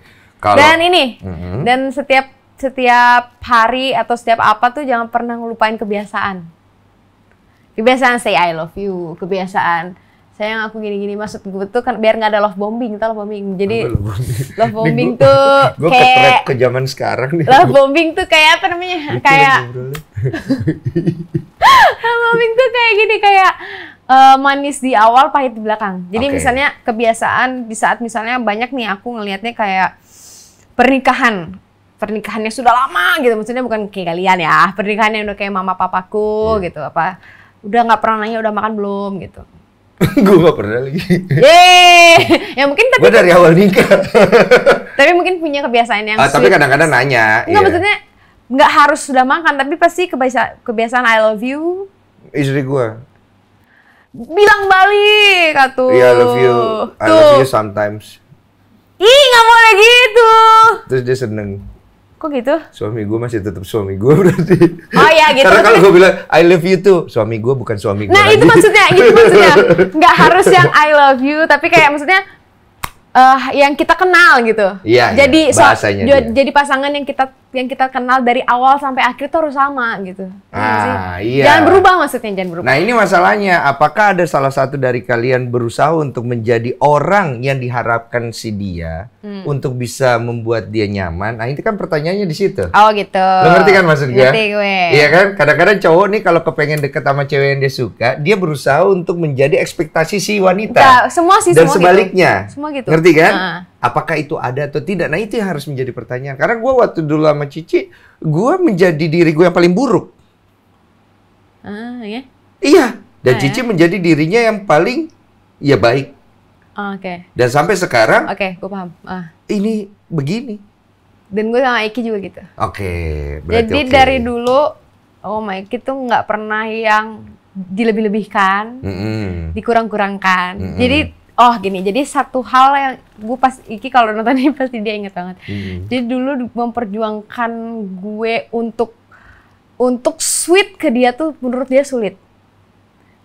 Kalau dan ini mm -hmm. dan setiap setiap hari atau setiap apa tuh jangan pernah ngelupain kebiasaan. Kebiasaan say I love you, kebiasaan sayang aku gini-gini maksud gue tuh kan biar nggak ada love bombing tau love bombing jadi love bombing, love bombing gue tuh kayak ke, ke zaman sekarang nih love bombing tuh kayak apa namanya kayak love bombing tuh kayak gini kayak uh, manis di awal pahit di belakang jadi okay. misalnya kebiasaan di saat misalnya banyak nih aku ngelihatnya kayak pernikahan pernikahannya sudah lama gitu maksudnya bukan kayak kalian ya pernikahannya udah kayak mama papaku hmm. gitu apa udah nggak pernah nanya udah makan belum gitu gue gak pernah lagi. Yeay! ya mungkin tapi... Gue dari awal nikah. tapi mungkin punya kebiasaan yang ah, Tapi kadang-kadang nanya. Nggak iya. maksudnya nggak harus sudah makan, tapi pasti kebiasaan, kebiasaan I love you. Istri gue. Bilang balik, atuh. yeah, I love you. I Tuh. love you sometimes. Ih, nggak boleh gitu. Terus dia seneng. Kok gitu? Suami gue masih tetap suami gue berarti. Oh iya gitu. Karena kalau gue bilang I love you tuh, suami gue bukan suami gue. Nah lagi. itu maksudnya, itu maksudnya. Nggak harus yang I love you, tapi kayak maksudnya uh, yang kita kenal gitu. Iya. iya jadi iya, bahasanya. So, jadi pasangan yang kita yang kita kenal dari awal sampai akhir itu harus sama gitu. Iya ah, iya. Jangan berubah maksudnya, jangan berubah. Nah, ini masalahnya, apakah ada salah satu dari kalian berusaha untuk menjadi orang yang diharapkan si dia hmm. untuk bisa membuat dia nyaman? Nah, ini kan pertanyaannya di situ. Oh, gitu. Lo ngerti kan maksud gue? Ngerti gue. Iya kan? Kadang-kadang cowok nih kalau kepengen deket sama cewek yang dia suka, dia berusaha untuk menjadi ekspektasi si wanita. Enggak, semua sih Dan semua gitu. sebaliknya. Gitu. Semua gitu. Ngerti kan? Nah. Apakah itu ada atau tidak? Nah itu yang harus menjadi pertanyaan. Karena gue waktu dulu sama Cici, gue menjadi diri gue yang paling buruk. Ah, ya? Iya. Dan ah, Cici ya? menjadi dirinya yang paling ya baik. Ah, oke. Okay. Dan sampai sekarang. Oke, okay, gue paham. Ah. Ini begini. Dan gue sama Eki juga gitu. Oke. Okay, Jadi okay. dari dulu, oh my Eki tuh nggak pernah yang dilebih-lebihkan, mm -hmm. dikurang-kurangkan. Mm -hmm. Jadi oh gini jadi satu hal yang gue pas Iki kalau nonton ini pasti dia inget banget hmm. jadi dulu memperjuangkan gue untuk untuk sweet ke dia tuh menurut dia sulit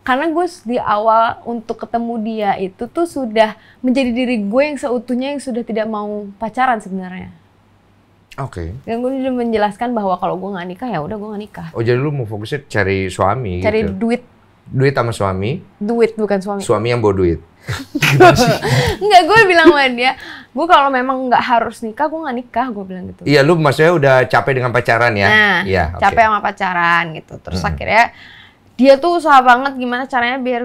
karena gue di awal untuk ketemu dia itu tuh sudah menjadi diri gue yang seutuhnya yang sudah tidak mau pacaran sebenarnya Oke. Okay. Dan gue udah menjelaskan bahwa kalau gue nggak nikah ya udah gue nggak nikah. Oh jadi lu mau fokusnya cari suami? Cari gitu. duit Duit sama suami? Duit bukan suami. Suami yang bawa duit. Enggak, gue bilang sama dia, gue kalau memang nggak harus nikah, gue nggak nikah, gue bilang gitu. Iya, lu maksudnya udah capek dengan pacaran ya? Nah, iya, okay. capek sama pacaran gitu. Terus hmm. akhirnya dia tuh usaha banget gimana caranya biar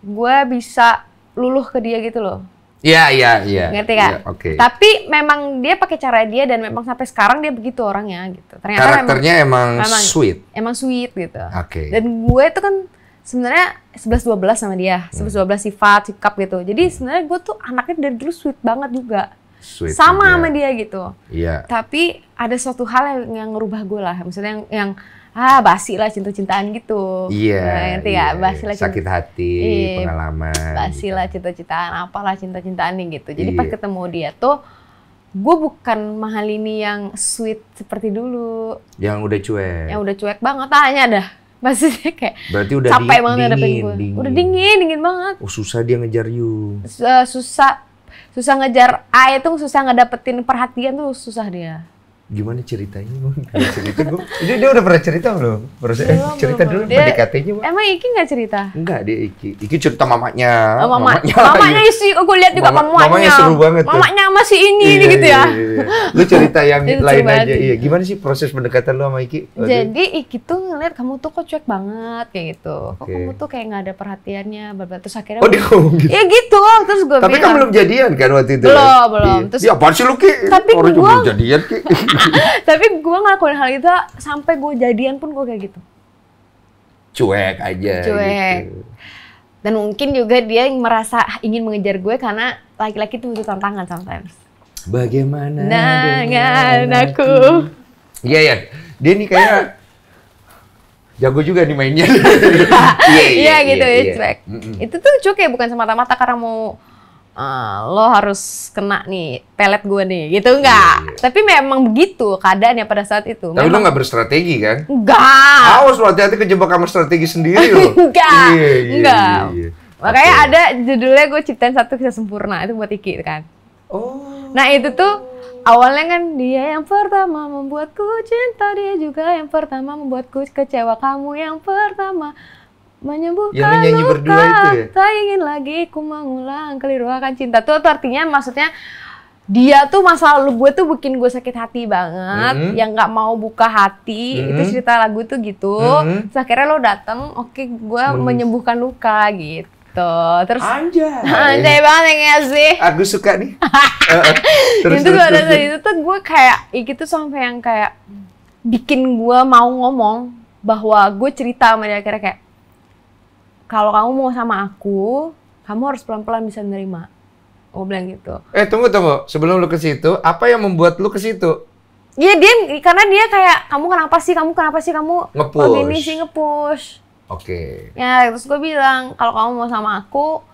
gue bisa luluh ke dia gitu loh. Iya, iya, iya. Ngerti kan? Ya, Oke. Okay. Tapi memang dia pakai cara dia dan memang sampai sekarang dia begitu orangnya gitu. Ternyata karakternya emang emang, sweet. Emang sweet gitu. Oke. Okay. Dan gue itu kan sebenarnya 11 12 sama dia. 11 hmm. 12 sifat, sikap gitu. Jadi sebenarnya gue tuh anaknya dari dulu sweet banget juga. Sweet sama juga. sama dia gitu. Iya. Tapi ada suatu hal yang yang ngerubah gue lah. Maksudnya yang, yang ah basi lah cinta-cintaan gitu. Iya. Nah, iya, ya? Basi lah sakit hati, yeah, pengalaman. Basi gitu. lah cinta-cintaan, apalah cinta-cintaan nih gitu. Jadi yeah. pas iya. ketemu dia tuh gue bukan mahal ini yang sweet seperti dulu. Yang udah cuek. Yang udah cuek banget, tanya dah. Maksudnya kayak Berarti udah capek dingin, banget ngadepin gue. Dingin. Udah dingin, dingin banget. Oh, susah dia ngejar you. Eh, susah susah ngejar A itu susah ngedapetin perhatian tuh susah dia gimana ceritanya bang? cerita gue, dia, dia udah pernah cerita belum? Baru cerita belum, dulu pendekatannya Emang Iki nggak cerita? Enggak dia Iki, Iki cerita mamanya. Oh, mama, mamanya, mamanya iya. isi, aku lihat juga mama, mamanya. Mamanya seru banget. Mamanya masih ini iya, ini gitu ya. Iya, iya, iya. Lu cerita yang lain banget. aja. Iya, gimana sih proses pendekatan lu sama Iki? Jadi Iki tuh ngeliat kamu tuh kok cuek banget kayak gitu. Okay. Kok kamu tuh kayak nggak ada perhatiannya, Berbatu. terus akhirnya. Oh dia ngomong gitu. Ya gitu, terus gue. Tapi kamu kan belum jadian kan waktu itu. Belum belum. Iya. Terus, ya apaan sih lu Ki? Tapi Orang gue jadian Ki. tapi gue ngelakuin hal itu sampai gue jadian pun gue kayak gitu cuek aja gitu. cuek gitu. dan mungkin juga dia merasa ingin mengejar gue karena laki-laki itu butuh tantangan sometimes bagaimana nah, dengan aku iya ya dia nih kayak jago juga nih mainnya iya yeah, iya, iya, gitu ya cuek mm -mm. itu tuh cuek ya bukan semata-mata karena mau Uh, lo harus kena nih pelet gue nih gitu enggak iya, iya. tapi memang begitu keadaannya pada saat itu tapi memang... lo nggak berstrategi kan nggak awas lo hati-hati kejebak kamar strategi sendiri lo nggak iya, iya, enggak iya, iya. makanya okay. ada judulnya gue ciptain satu kisah sempurna itu buat Iki kan oh nah itu tuh awalnya kan dia yang pertama membuatku cinta dia juga yang pertama membuatku kecewa kamu yang pertama menyembuhkan yang luka, berdua itu ya? tak ingin lagi ku mengulang keliru akan cinta tuh, artinya maksudnya dia tuh masa lalu gue tuh bikin gue sakit hati banget mm -hmm. yang nggak mau buka hati mm -hmm. itu cerita lagu tuh gitu mm -hmm. terus akhirnya lo dateng oke okay, gue menyembuhkan luka gitu terus anjay anjay banget ya sih aku suka nih uh, Terus, itu terus, terus, terus. itu tuh gue kayak ya gitu sampai yang kayak bikin gue mau ngomong bahwa gue cerita sama dia akhirnya kayak kalau kamu mau sama aku, kamu harus pelan-pelan bisa nerima. Gue bilang gitu. Eh tunggu tunggu, sebelum lu ke situ, apa yang membuat lu ke situ? Iya dia karena dia kayak kamu kenapa sih kamu kenapa sih kamu ngepush. Oh, sih ngepush. Oke. Okay. Ya terus gue bilang kalau kamu mau sama aku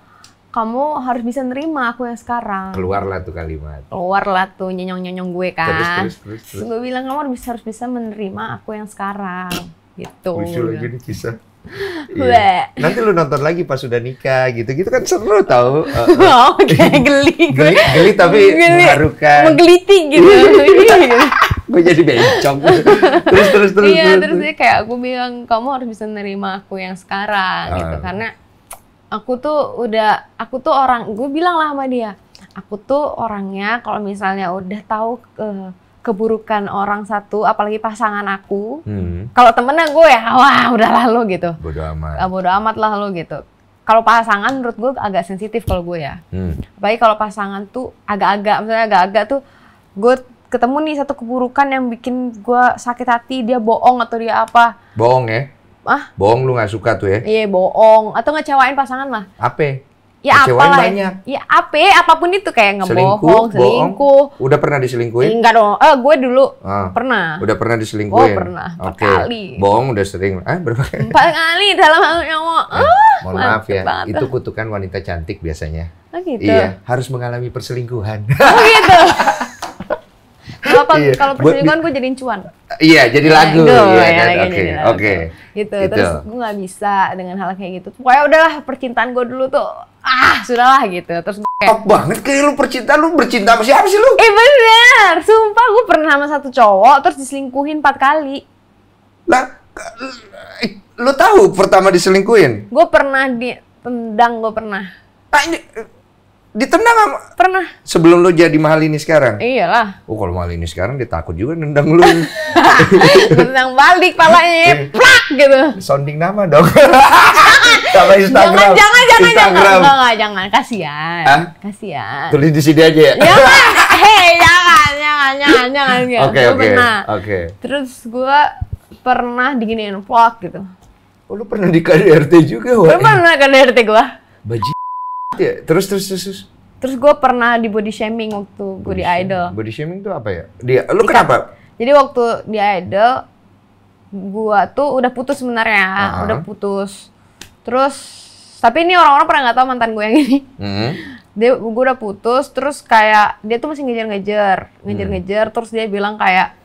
kamu harus bisa nerima aku yang sekarang. Keluarlah tuh kalimat. Keluarlah tuh nyonyong-nyonyong gue kan. Terus terus terus. terus. terus gue bilang kamu harus bisa, harus bisa menerima aku yang sekarang gitu. Lucu lagi nih kisah. Iya. Nanti lu nonton lagi pas sudah nikah gitu-gitu kan seru tau. Oh, okay, geli. geli, geli tapi geli. mengharukan. Menggelitik gitu. gue jadi bencong. terus terus terus. Iya, terus, terus kayak aku bilang kamu harus bisa nerima aku yang sekarang uh. gitu ah. karena aku tuh udah aku tuh orang gue bilang lah sama dia. Aku tuh orangnya kalau misalnya udah tahu uh, keburukan orang satu, apalagi pasangan aku. Hmm. Kalau temennya gue ya, wah udah lalu gitu. Udah amat. Udah amat lah lo gitu. Kalau pasangan menurut gue agak sensitif kalau gue ya. Hmm. Baik kalau pasangan tuh agak-agak, misalnya agak-agak tuh gue ketemu nih satu keburukan yang bikin gue sakit hati, dia bohong atau dia apa. Bohong ya? Ah? Bohong lu gak suka tuh ya? Iya, bohong. Atau ngecewain pasangan lah. Apa? Ya apa apalah. ya. Ya apa, apapun itu kayak ngebohong, selingkuh. selingkuh. Udah pernah diselingkuhin? Enggak dong. Eh, gue dulu ah, pernah. Udah pernah diselingkuhin? Oh, pernah. Empat okay. kali. Bohong udah sering. Eh berapa kali? Empat kali dalam hal nyawa. Eh, ah, mohon maaf ya. Banget. Itu kutukan wanita cantik biasanya. Oh gitu. Iya, harus mengalami perselingkuhan. Oh gitu. kalau iya. kalau perselingkuhan gue jadiin cuan. Iya, jadi lagu. iya, ya, kan? Oke, oke. Gitu. gitu. Terus gue nggak bisa dengan hal kayak gitu. Pokoknya udahlah percintaan gue dulu tuh ah sudahlah gitu terus gue kayak, banget kayak lu percintaan lu bercinta sama siapa sih lu? Eh bener, sumpah gue pernah sama satu cowok terus diselingkuhin empat kali. Lah, eh, lu tahu pertama diselingkuhin? Gue pernah ditendang, gue pernah. Ah, ini, ditendang sama... pernah sebelum lu jadi mahal ini sekarang iyalah oh kalau mahal ini sekarang ditakut juga nendang lu nendang balik palanya ya. eh. plak gitu sounding nama dong sama Instagram jangan jangan jangan Instagram. jangan enggak, jangan. jangan kasihan Hah? kasihan tulis di sini aja ya jangan hei jangan jangan jangan jangan ya, oke oke okay, okay, pernah oke okay. terus gue pernah diginiin plak gitu oh, lu pernah di KDRT juga wah Pernah di KDRT gue Baji Iya, terus terus terus. Terus, terus gue pernah di body shaming waktu gue di idol. Body shaming tuh apa ya? Dia, lu kenapa? Jadi waktu di idol, gue tuh udah putus sebenarnya, uh ah. -huh. udah putus. Terus, tapi ini orang-orang pernah nggak tahu mantan gue yang ini. Mm -hmm. Dia, gue udah putus, terus kayak dia tuh masih ngejar-ngejar, ngejar-ngejar. Mm-hmm. Terus dia bilang kayak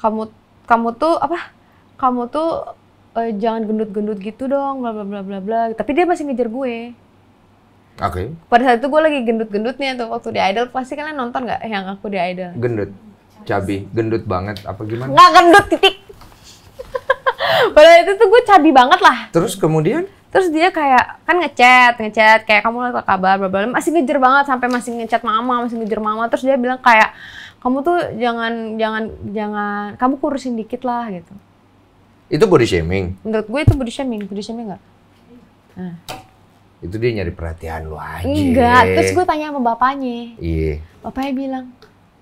kamu kamu tuh apa? Kamu tuh eh, jangan gendut-gendut gitu dong, bla bla bla bla bla. Tapi dia masih ngejar gue. Oke. Okay. Pada saat itu gue lagi gendut-gendutnya tuh waktu di Idol. Pasti kalian nonton nggak yang aku di Idol? Gendut. Cabi, gendut banget apa gimana? Nggak gendut titik. Pada itu tuh gue cabi banget lah. Terus kemudian? Terus dia kayak kan ngechat, ngechat kayak kamu lagi kabar, bla masih ngejar banget sampai masih ngechat mama, masih ngejar mama. Terus dia bilang kayak kamu tuh jangan jangan jangan kamu kurusin dikit lah gitu. Itu body shaming. Menurut gue itu body shaming, body shaming enggak? Nah itu dia nyari perhatian lu aja. Enggak, terus gue tanya sama bapaknya. Iya. Bapaknya bilang,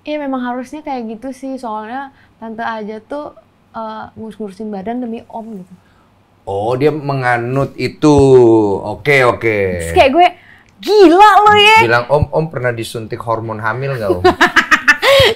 iya memang harusnya kayak gitu sih, soalnya tante aja tuh uh, ngurus-ngurusin badan demi om gitu. Oh, dia menganut itu. Oke, okay, oke. Okay. Terus kayak gue, gila lo ya. Bilang om, om pernah disuntik hormon hamil gak om?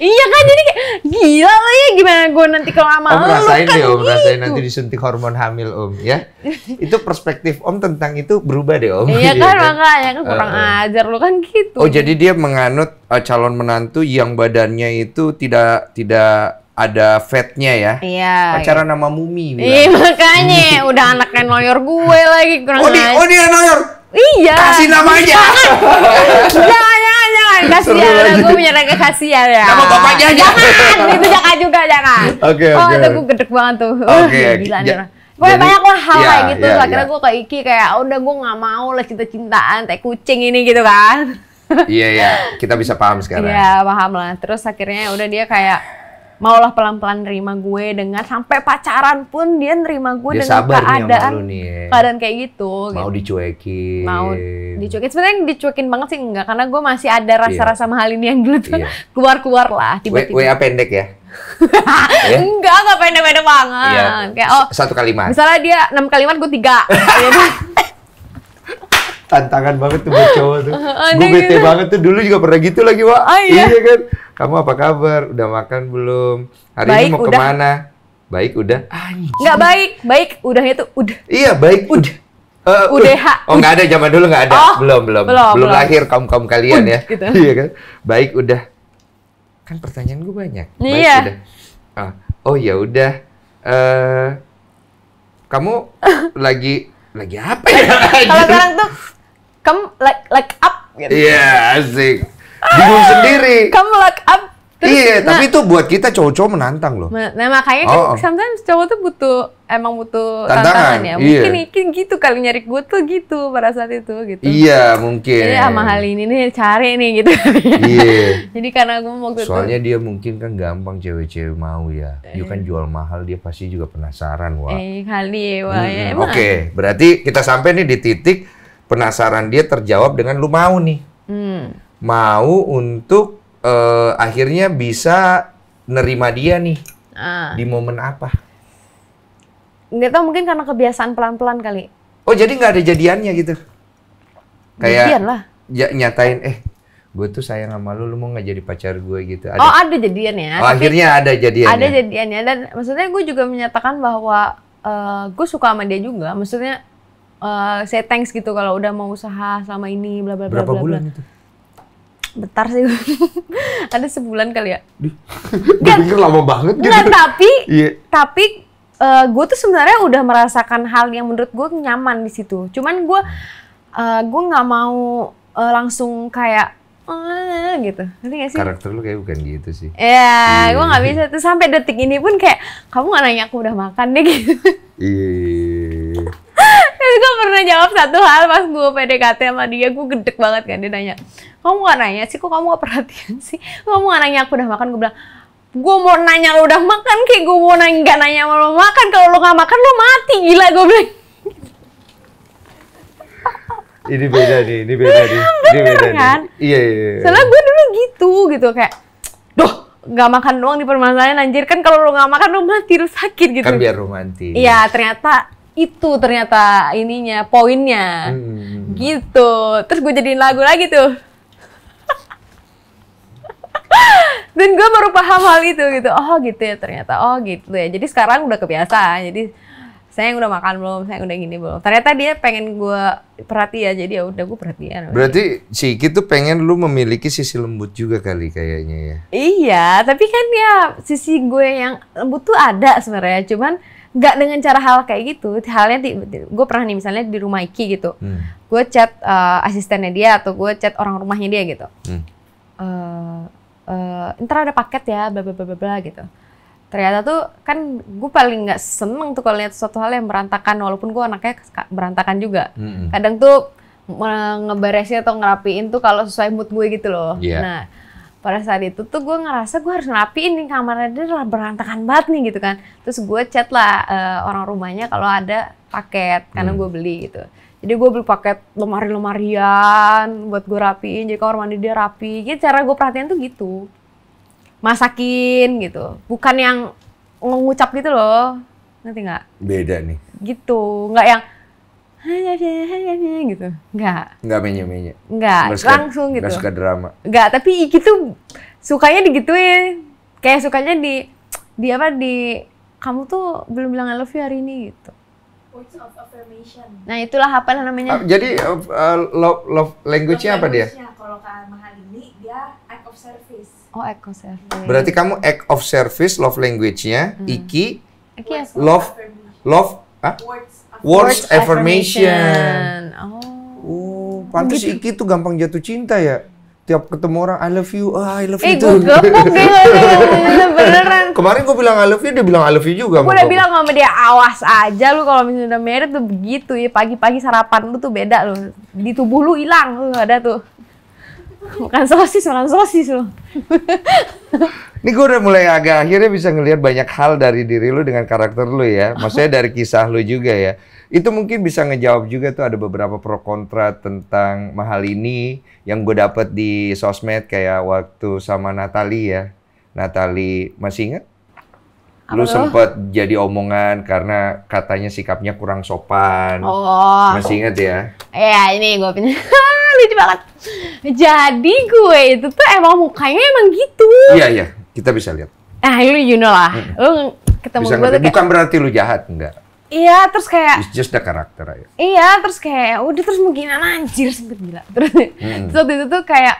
iya kan jadi kayak gila lo ya gimana gue nanti kalau sama om rasain deh, kan ya, om gitu. rasain nanti disuntik hormon hamil om ya itu perspektif om tentang itu berubah deh om iya kan, iya kan? makanya kan kurang ajar lo kan gitu oh jadi dia menganut eh, calon menantu yang badannya itu tidak tidak ada fatnya ya. Iya. Pacaran iya. sama mumi nih. Iya makanya udah anaknya noyor gue lagi kurang Oh, oh dia noyor. Iya. Kasih namanya. Iya kasihan aku punya ke kasihan ya nama bapaknya jangan itu jangan juga jangan oke okay, oke okay. oh itu gue gedek banget tuh oke gila jangan. Pokoknya banyak lah hal ya, kayak gitu. Yeah, ya, Akhirnya yeah. gue ke Iki kayak, oh, udah gue gak mau lah cinta-cintaan, kayak kucing ini gitu kan. Iya, iya. Kita bisa paham sekarang. Iya, paham lah. Terus akhirnya udah dia kayak, maulah pelan-pelan nerima gue dengan sampai pacaran pun dia nerima gue dia dengan keadaan nih ya. keadaan kayak gitu mau gitu. dicuekin mau dicuekin sebenarnya dicuekin banget sih enggak karena gue masih ada iya. rasa-rasa mahal ini yang dulu tuh yeah. keluar-keluar lah tiba-tiba WA pendek ya ya? Enggak, enggak pendek-pendek banget. Iya. Kayak oh satu kalimat. Misalnya dia enam kalimat, gue tiga. Iya kan? Tantangan banget tuh buat cowok tuh. gue bete banget tuh dulu juga pernah gitu lagi, wah Oh, iya. iya kan? kamu apa kabar? Udah makan belum? Hari baik, ini mau udah. kemana? Baik, udah. Enggak Nggak baik, baik. Udahnya tuh udah. Iya, baik. Udah. Uh, eh, UDH. Oh nggak ada zaman dulu nggak ada. Oh, belum, belum belum belum lahir kaum kaum kalian ya. Gitu. Iya kan. Baik udah. Kan pertanyaan gue banyak. Baik iya. udah. Uh, oh ya udah. Uh, kamu lagi lagi apa ya? Kalau sekarang tuh kamu like like up. Gitu. Iya yeah, asik bingung ah, sendiri kamu lock up Terus, iya, nah, tapi itu buat kita cowok-cowok menantang loh. Nah, makanya kan oh. sometimes cowok tuh butuh emang butuh tantangan, tantangan ya. Iya. Mungkin iya. mungkin gitu kali nyari gue tuh gitu pada saat itu gitu. Iya, mungkin. Jadi sama ah, hal ini nih cari nih gitu. Iya. Jadi karena gue mau gitu. Soalnya dia mungkin kan gampang cewek-cewek mau ya. Kan eh. You kan jual mahal dia pasti juga penasaran, wah. Eh, kali ya, wah hmm. ya. Oke, okay. berarti kita sampai nih di titik penasaran dia terjawab dengan lu mau nih. Hmm mau untuk uh, akhirnya bisa nerima dia nih uh. di momen apa? Nggak tahu mungkin karena kebiasaan pelan-pelan kali. Oh jadi nggak ada jadiannya gitu? Kayak Jadian lah. Ya, nyatain eh gue tuh sayang sama lu, lu mau nggak jadi pacar gue gitu? Ada. Oh ada jadiannya. Oh, akhirnya ada jadiannya. Ada jadiannya dan maksudnya gue juga menyatakan bahwa uh, eh, gue suka sama dia juga. Maksudnya uh, eh, saya thanks gitu kalau udah mau usaha selama ini bla bla bla. Berapa bulan bla. itu? bentar sih ada sebulan kali ya gue pikir lama banget gitu nah, tapi yeah. tapi uh, eh, gue tuh sebenarnya udah merasakan hal yang menurut gue nyaman di situ cuman gue uh, gue nggak mau uh, langsung kayak eh, gitu nanti gak sih karakter lu kayak bukan gitu sih ya gue nggak iya. bisa tuh sampai detik ini pun kayak kamu nggak nanya aku udah makan deh gitu iya, iya, iya. Terus gue pernah jawab satu hal pas gue PDKT sama dia, gue gedek banget kan dia nanya, kamu gak nanya sih, kok kamu gak perhatian sih, kamu gak nanya aku udah makan, gue bilang, gue mau nanya lo udah makan kayak gue mau nanya gak nanya sama lo makan kalau lo gak makan lo mati gila gue bilang ini beda nih ini beda nih iya, ini beda kan? nih iya iya, iya. soalnya gue dulu gitu gitu kayak doh nggak makan doang di permasalahan anjir kan kalau lo nggak makan lo mati lo sakit gitu kan biar romantis iya ternyata itu ternyata ininya poinnya hmm. gitu terus gue jadiin lagu lagi tuh dan gue baru paham hal itu gitu oh gitu ya ternyata oh gitu ya jadi sekarang udah kebiasaan jadi saya yang udah makan belum saya yang udah gini belum ternyata dia pengen gue perhatian jadi ya udah gue perhatian berarti si Iki tuh pengen lu memiliki sisi lembut juga kali kayaknya ya iya tapi kan ya sisi gue yang lembut tuh ada sebenarnya cuman nggak dengan cara hal kayak gitu halnya gue pernah nih misalnya di rumah Iki gitu hmm. gue chat uh, asistennya dia atau gue chat orang rumahnya dia gitu hmm. uh, uh, ada paket ya bla bla bla bla gitu ternyata tuh kan gue paling nggak seneng tuh kalau lihat suatu hal yang berantakan walaupun gue anaknya berantakan juga hmm. kadang tuh ngeberesin atau ngerapiin tuh kalau sesuai mood gue gitu loh yeah. nah pada saat itu tuh gue ngerasa gue harus ngerapiin nih kamarnya dia berantakan banget nih gitu kan terus gue chat lah uh, orang rumahnya kalau ada paket karena hmm. gue beli gitu jadi gue beli paket lemari-lemarian buat gue rapiin jadi kamar mandi dia rapi gitu cara gue perhatian tuh gitu masakin gitu bukan yang ngucap gitu loh nanti nggak beda nih gitu nggak yang gitu nggak nggak menye menye nggak langsung gitu nggak suka drama nggak tapi Iki tuh sukanya digituin kayak sukanya di di apa di kamu tuh belum bilang I love you hari ini gitu words of affirmation. Nah, itulah apa namanya? Uh, jadi uh, love love language-nya love apa language dia? Kalau ke ini dia act of service. Oh, act of service. Berarti kamu act of service love language-nya hmm. Iki Iki ya, love love ah? Huh? words affirmation. affirmation. Oh. Oh, pantas gitu. Iki gampang jatuh cinta ya. Tiap ketemu orang I love you, oh, I love eh, you. Eh, gue gemuk beneran. Kemarin gue bilang I love you, dia bilang I love you juga. Gue udah bilang sama dia awas aja lu kalau misalnya udah married tuh begitu ya. Pagi-pagi sarapan lu tuh beda lu. Di tubuh lu hilang lu ada tuh. Bukan sosis, makan sosis lu. Ini gue udah mulai agak akhirnya bisa ngelihat banyak hal dari diri lu dengan karakter lu ya. Maksudnya dari kisah lu juga ya itu mungkin bisa ngejawab juga tuh ada beberapa pro kontra tentang mahal ini yang gue dapet di sosmed kayak waktu sama Natali ya. Natali masih ingat? Lu sempet jadi omongan karena katanya sikapnya kurang sopan. Oh. Masih ingat ya? Iya, ini gue pin Lucu banget. Jadi gue itu tuh emang mukanya emang gitu. Iya, iya. Kita bisa lihat. Ah, lu you know lah. Hmm. Lu ketemu gue tuh kayak... Bukan berarti lu jahat, enggak Iya, terus kayak It's just the karakter ya. Iya, terus kayak ya udah terus mungkin gimana anjir sempet gila. Terus, hmm. terus waktu itu tuh kayak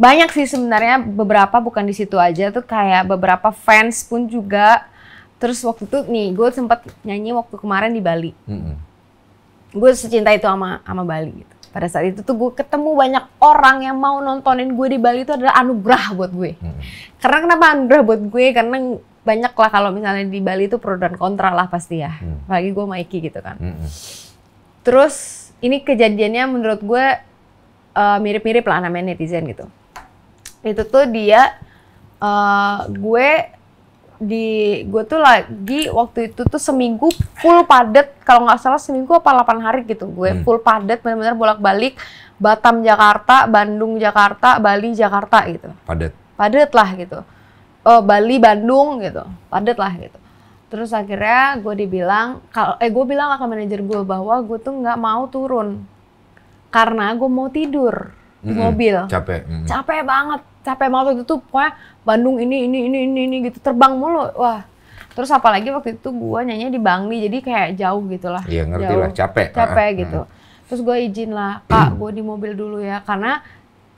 banyak sih sebenarnya beberapa bukan di situ aja tuh kayak beberapa fans pun juga terus waktu itu nih gue sempet nyanyi waktu kemarin di Bali. Hmm. Gue secinta itu sama sama Bali gitu. Pada saat itu tuh gue ketemu banyak orang yang mau nontonin gue di Bali itu adalah anugerah buat gue. Hmm. Karena kenapa anugerah buat gue? Karena banyak lah kalau misalnya di Bali itu pro dan kontra lah pasti ya. Hmm. Apalagi gue sama Iki gitu kan. Hmm. Terus ini kejadiannya menurut gue uh, mirip-mirip lah namanya netizen gitu. Itu tuh dia uh, gue di gue tuh lagi waktu itu tuh seminggu full padet kalau nggak salah seminggu apa 8 hari gitu gue hmm. full padet benar-benar bolak-balik Batam Jakarta Bandung Jakarta Bali Jakarta gitu padet padet lah gitu uh, Bali Bandung gitu padet lah gitu terus akhirnya gue dibilang kalau eh gue bilang lah ke manajer gue bahwa gue tuh nggak mau turun karena gue mau tidur di mm -hmm. mobil capek mm -hmm. capek banget capek banget waktu itu pokoknya Bandung ini ini ini ini ini gitu terbang mulu wah terus apalagi waktu itu gue nyanyi di Bangli jadi kayak jauh gitulah iya ngerti jauh. lah capek capek ah. gitu terus gue izin lah kak gue di mobil dulu ya karena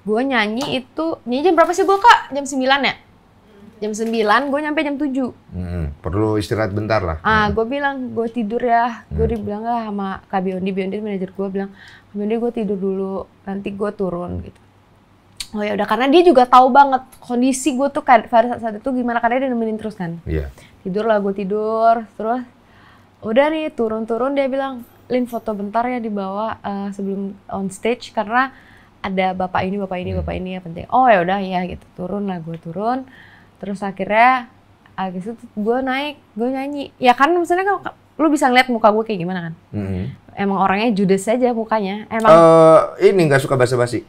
gue nyanyi itu nyanyi jam berapa sih gue kak jam 9 ya jam 9, gue nyampe jam 7. Hmm, perlu istirahat bentar lah. Ah, hmm. gue bilang, gue tidur ya. Gue hmm. dibilang lah sama Kak Biondi, Biondi manajer gue bilang, Biondi gue tidur dulu, nanti gue turun mm. gitu. Oh ya udah karena dia juga tahu banget kondisi gue tuh pada saat itu gimana karena dia nemenin terus kan. Iya. Yeah. Tidur lah gue tidur terus udah nih turun-turun dia bilang Lin foto bentar ya di bawah uh, sebelum on stage karena ada bapak ini bapak ini hmm. bapak ini ya penting. Oh ya udah ya gitu turun lah gue turun terus akhirnya gitu itu gue naik gue nyanyi ya kan maksudnya kan lu bisa ngeliat muka gue kayak gimana kan hmm emang orangnya judes saja mukanya emang uh, ini nggak suka basa-basi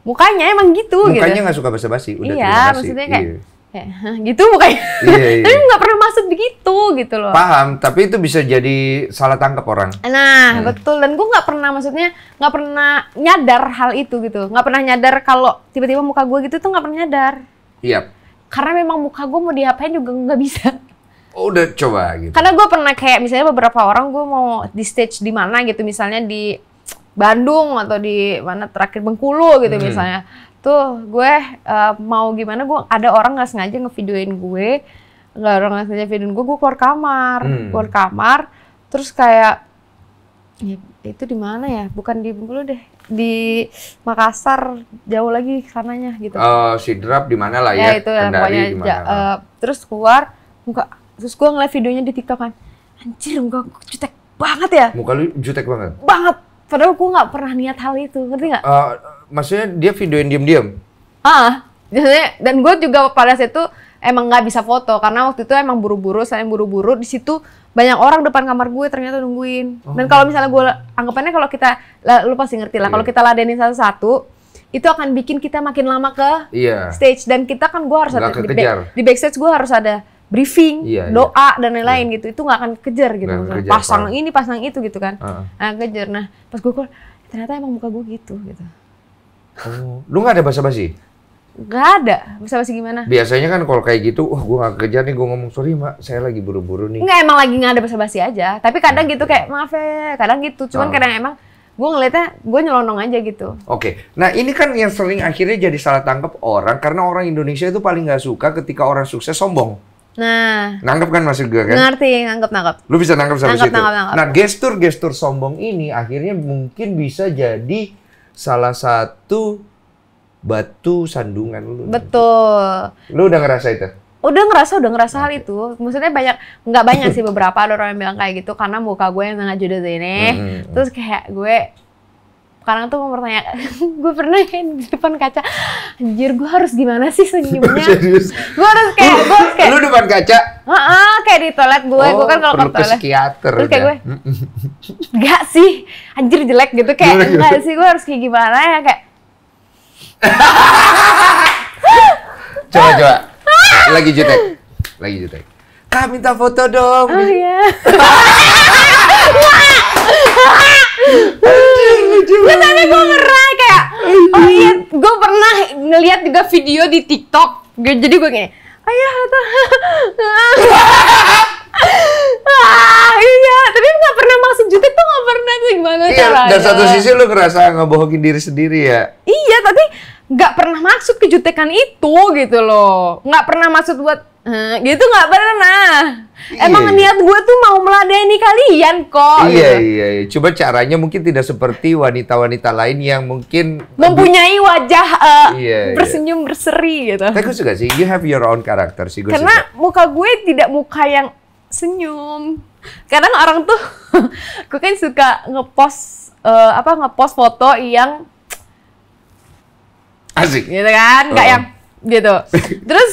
mukanya emang gitu, gitu. mukanya nggak suka basa-basi udah iya maksudnya kayak iya. Ya, gitu mukanya. Iya, iya. tapi nggak pernah maksud begitu gitu loh. Paham, tapi itu bisa jadi salah tangkap orang. Nah, hmm. betul. Dan gue nggak pernah maksudnya nggak pernah nyadar hal itu gitu. Nggak pernah nyadar kalau tiba-tiba muka gue gitu tuh nggak pernah nyadar. Iya. Yep karena memang muka gue mau diapain juga nggak bisa Oh, udah coba gitu. Karena gue pernah kayak misalnya beberapa orang gue mau di stage di mana gitu misalnya di Bandung atau di mana terakhir Bengkulu gitu hmm. misalnya. Tuh gue uh, mau gimana gue ada orang nggak sengaja ngevideoin gue, nggak orang nggak sengaja videoin gue, gue keluar kamar, hmm. keluar kamar, terus kayak ya, itu di mana ya? Bukan di Bengkulu deh, di Makassar jauh lagi sananya gitu. Uh, eh, drop di mana lah ya? Ya itu ya, Kendari pokoknya ja, uh, terus keluar muka terus gua ngeliat videonya di TikTok kan. Anjir muka jutek banget ya. Muka lu jutek banget. Banget. Padahal gua nggak pernah niat hal itu, ngerti nggak? Uh, maksudnya dia videoin diem-diem. Ah, uh, dan gue juga pada saat itu emang nggak bisa foto karena waktu itu emang buru-buru saya buru-buru di situ banyak orang depan kamar gue ternyata nungguin oh. dan kalau misalnya gue anggapannya kalau kita lu pasti ngerti lah yeah. kalau kita ladenin satu-satu itu akan bikin kita makin lama ke yeah. stage dan kita kan gue harus gak ada kekejar. di, di backstage gue harus ada briefing yeah, iya. doa dan iya. lain-lain gitu itu nggak akan kejar gitu kan, kejar, pasang parah. ini pasang itu gitu kan uh. nah kejar nah pas gue keluar ternyata emang muka gue gitu gitu oh. lu nggak ada basa-basi Gak ada, bisa masih gimana? Biasanya kan kalau kayak gitu, wah oh, gue gak kerja nih, gue ngomong sorry mak, saya lagi buru-buru nih. Enggak, emang lagi gak ada basa-basi aja. Tapi kadang gitu kayak, maaf ya, kadang gitu. Cuman oh. kadang emang gue ngeliatnya, gue nyelonong aja gitu. Oke, okay. nah ini kan yang sering akhirnya jadi salah tangkap orang, karena orang Indonesia itu paling gak suka ketika orang sukses sombong. Nah. Nangkep kan masih gue kan? Ngerti, nangkep, nangkep. Lu bisa nangkep sama nangkep, situ? Nangkep, nangkep. Nah, gestur-gestur sombong ini akhirnya mungkin bisa jadi salah satu batu sandungan lu. Betul. Lu udah ngerasa itu? Udah ngerasa, udah ngerasa okay. hal itu. Maksudnya banyak, nggak banyak sih beberapa ada orang yang bilang kayak gitu karena muka gue yang sangat jodoh ini. Hmm. Terus kayak gue sekarang tuh bertanya gue pernah kayak di depan kaca anjir gue harus gimana sih senyumnya gue harus kayak gue harus kayak lu depan kaca Heeh, kayak di toilet gue oh, gue kan kalau ke toilet psikiater terus kayak ya? gue enggak sih anjir jelek gitu kayak enggak sih gue harus kayak gimana ya kayak coba eh. coba. Lagi jutek. Lagi jutek. Kak minta foto dong. Oh iya. Gue ya, tadi gue merah kayak, oh iya, gue pernah ngeliat juga video di TikTok. Jadi gue gini, ayah ah, iya tapi nggak pernah maksud jutek tuh nggak pernah tuh gimana iya, caranya dari satu sisi lu ngerasa ngebohongin diri sendiri ya iya tapi nggak pernah maksud kejutekan itu gitu loh nggak pernah maksud buat hmm, gitu nggak pernah iya, emang iya. niat gue tuh mau meladeni kalian kok iya gitu. iya iya coba caranya mungkin tidak seperti wanita-wanita lain yang mungkin mempunyai wajah uh, iya, bersenyum berseri gitu tapi gue suka sih you have your own character sih gue karena suka. muka gue tidak muka yang senyum kadang orang tuh gue kan suka ngepost uh, apa ngepost foto yang Asik. Gitu kan? Enggak uh. yang gitu. Terus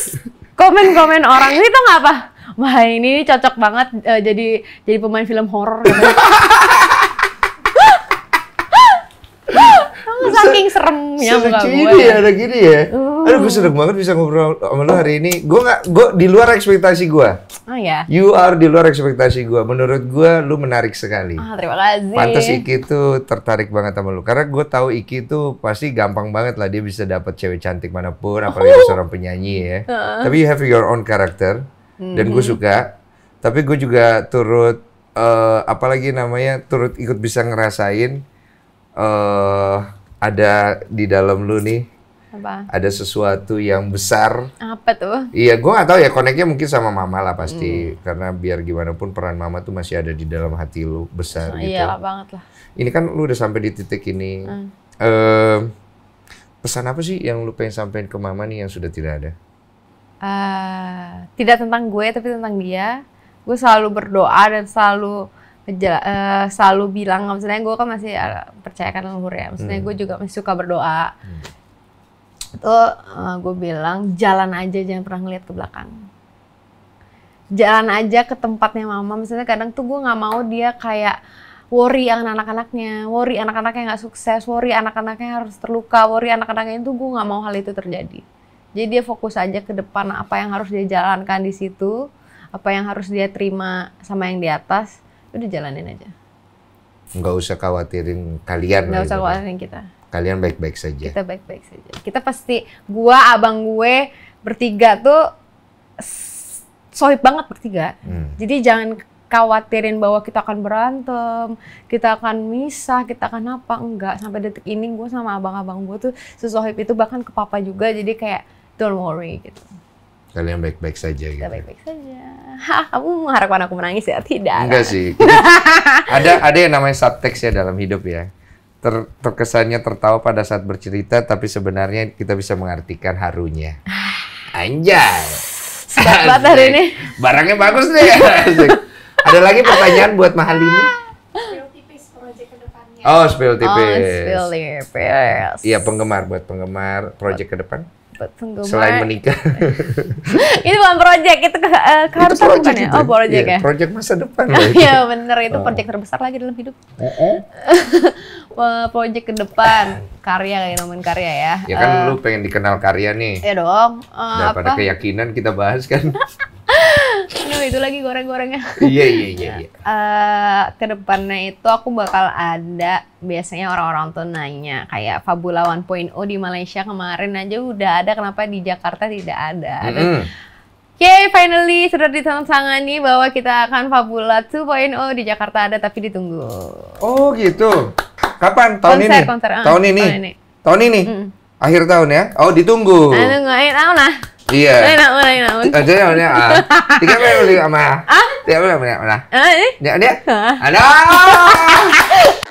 komen-komen orang ini tuh apa? Wah, ini cocok banget uh, jadi jadi pemain film horor. saking seremnya muka gue. ya, ada gini ya. Uh. Aduh, gue seneng banget bisa ngobrol sama lu hari ini. Gue gak, gue di luar ekspektasi gue. Oh ya. You are di luar ekspektasi gue. Menurut gue, lu menarik sekali. Oh, terima kasih. Pantas Iki tuh tertarik banget sama lu. Karena gue tahu Iki tuh pasti gampang banget lah dia bisa dapat cewek cantik manapun, apalagi oh. seorang penyanyi ya. Uh. Tapi you have your own character. mm Dan gue hmm. suka. Tapi gue juga turut, uh, eh, apalagi namanya, turut ikut bisa ngerasain. Uh, ada di dalam lu nih apa? Ada sesuatu yang besar. Apa tuh? Iya, gue gak tahu ya. Koneknya mungkin sama mama lah pasti, hmm. karena biar gimana pun peran mama tuh masih ada di dalam hati lu besar oh, gitu. Iya banget lah. Ini kan lu udah sampai di titik ini. Hmm. Uh, pesan apa sih yang lu pengen sampaikan ke mama nih yang sudah tidak ada? Uh, tidak tentang gue tapi tentang dia. Gue selalu berdoa dan selalu uh, selalu bilang maksudnya gue kan masih eh, percayakan leluhur ya maksudnya hmm. gue juga masih suka berdoa hmm. itu uh, eh, gue bilang jalan aja jangan pernah ngeliat ke belakang jalan aja ke tempatnya mama maksudnya kadang tuh gue nggak mau dia kayak worry anak-anaknya, worry anak-anaknya nggak sukses, worry anak-anaknya harus terluka, worry anak-anaknya itu gue nggak mau hal itu terjadi. Jadi dia fokus aja ke depan apa yang harus dia jalankan di situ, apa yang harus dia terima sama yang di atas, udah jalanin aja nggak usah khawatirin kalian nggak gitu. usah khawatirin khawatirin kita kalian baik-baik saja kita baik-baik saja kita pasti gua abang gue bertiga tuh sohib banget bertiga hmm. jadi jangan khawatirin bahwa kita akan berantem, kita akan misah, kita akan apa enggak sampai detik ini gue sama abang-abang gue tuh sesohib itu bahkan ke papa juga jadi kayak don't worry gitu. Kalian baik-baik saja gitu. Kita ya. baik-baik saja. Hah, kamu mengharapkan aku menangis ya? Tidak. Enggak kan? sih. ada ada yang namanya subtext ya dalam hidup ya. Ter, terkesannya tertawa pada saat bercerita, tapi sebenarnya kita bisa mengartikan harunya. Anjay. Sedap hari ini. Barangnya bagus nih. ada lagi pertanyaan buat mahal ini Oh, spill tipis. Oh, spill tipis. Iya, penggemar buat penggemar project ke depan. Penggemar. Selain menikah. itu bukan project, itu ke, uh, eh, keharusan itu bukan ya? Oh, project ya. ya. Project masa depan. Iya, iya, bener. Itu oh. project terbesar lagi dalam hidup. Eh, eh. project ke depan. Karya, kayak nomen karya ya. Ya kan uh, lu pengen dikenal karya nih. Iya dong. Uh, eh, Daripada apa? keyakinan kita bahas kan. Aduh, itu lagi goreng-gorengnya. iya, iya, iya. iya. Uh, eh, kedepannya itu aku bakal ada, biasanya orang-orang tuh nanya, kayak Fabula 1.0 di Malaysia kemarin aja udah ada, kenapa di Jakarta tidak ada. Mm -hmm. Dan, Yay, finally sudah ditangani bahwa kita akan Fabula 2.0 di Jakarta ada tapi ditunggu. Oh gitu. Kapan? Tahun konser, ini? Konser, uh, tahun ini. Tahun ini. Tahun ini. Mm. Akhir tahun ya? Oh ditunggu. Ayo tunggu, akhir tahun lah. Iya. Mana mana mana. Ada yang ah. Tiga belas boleh sama? Ah? Tiga mana mana Ah Eh? Dia dia. Ah. Ada.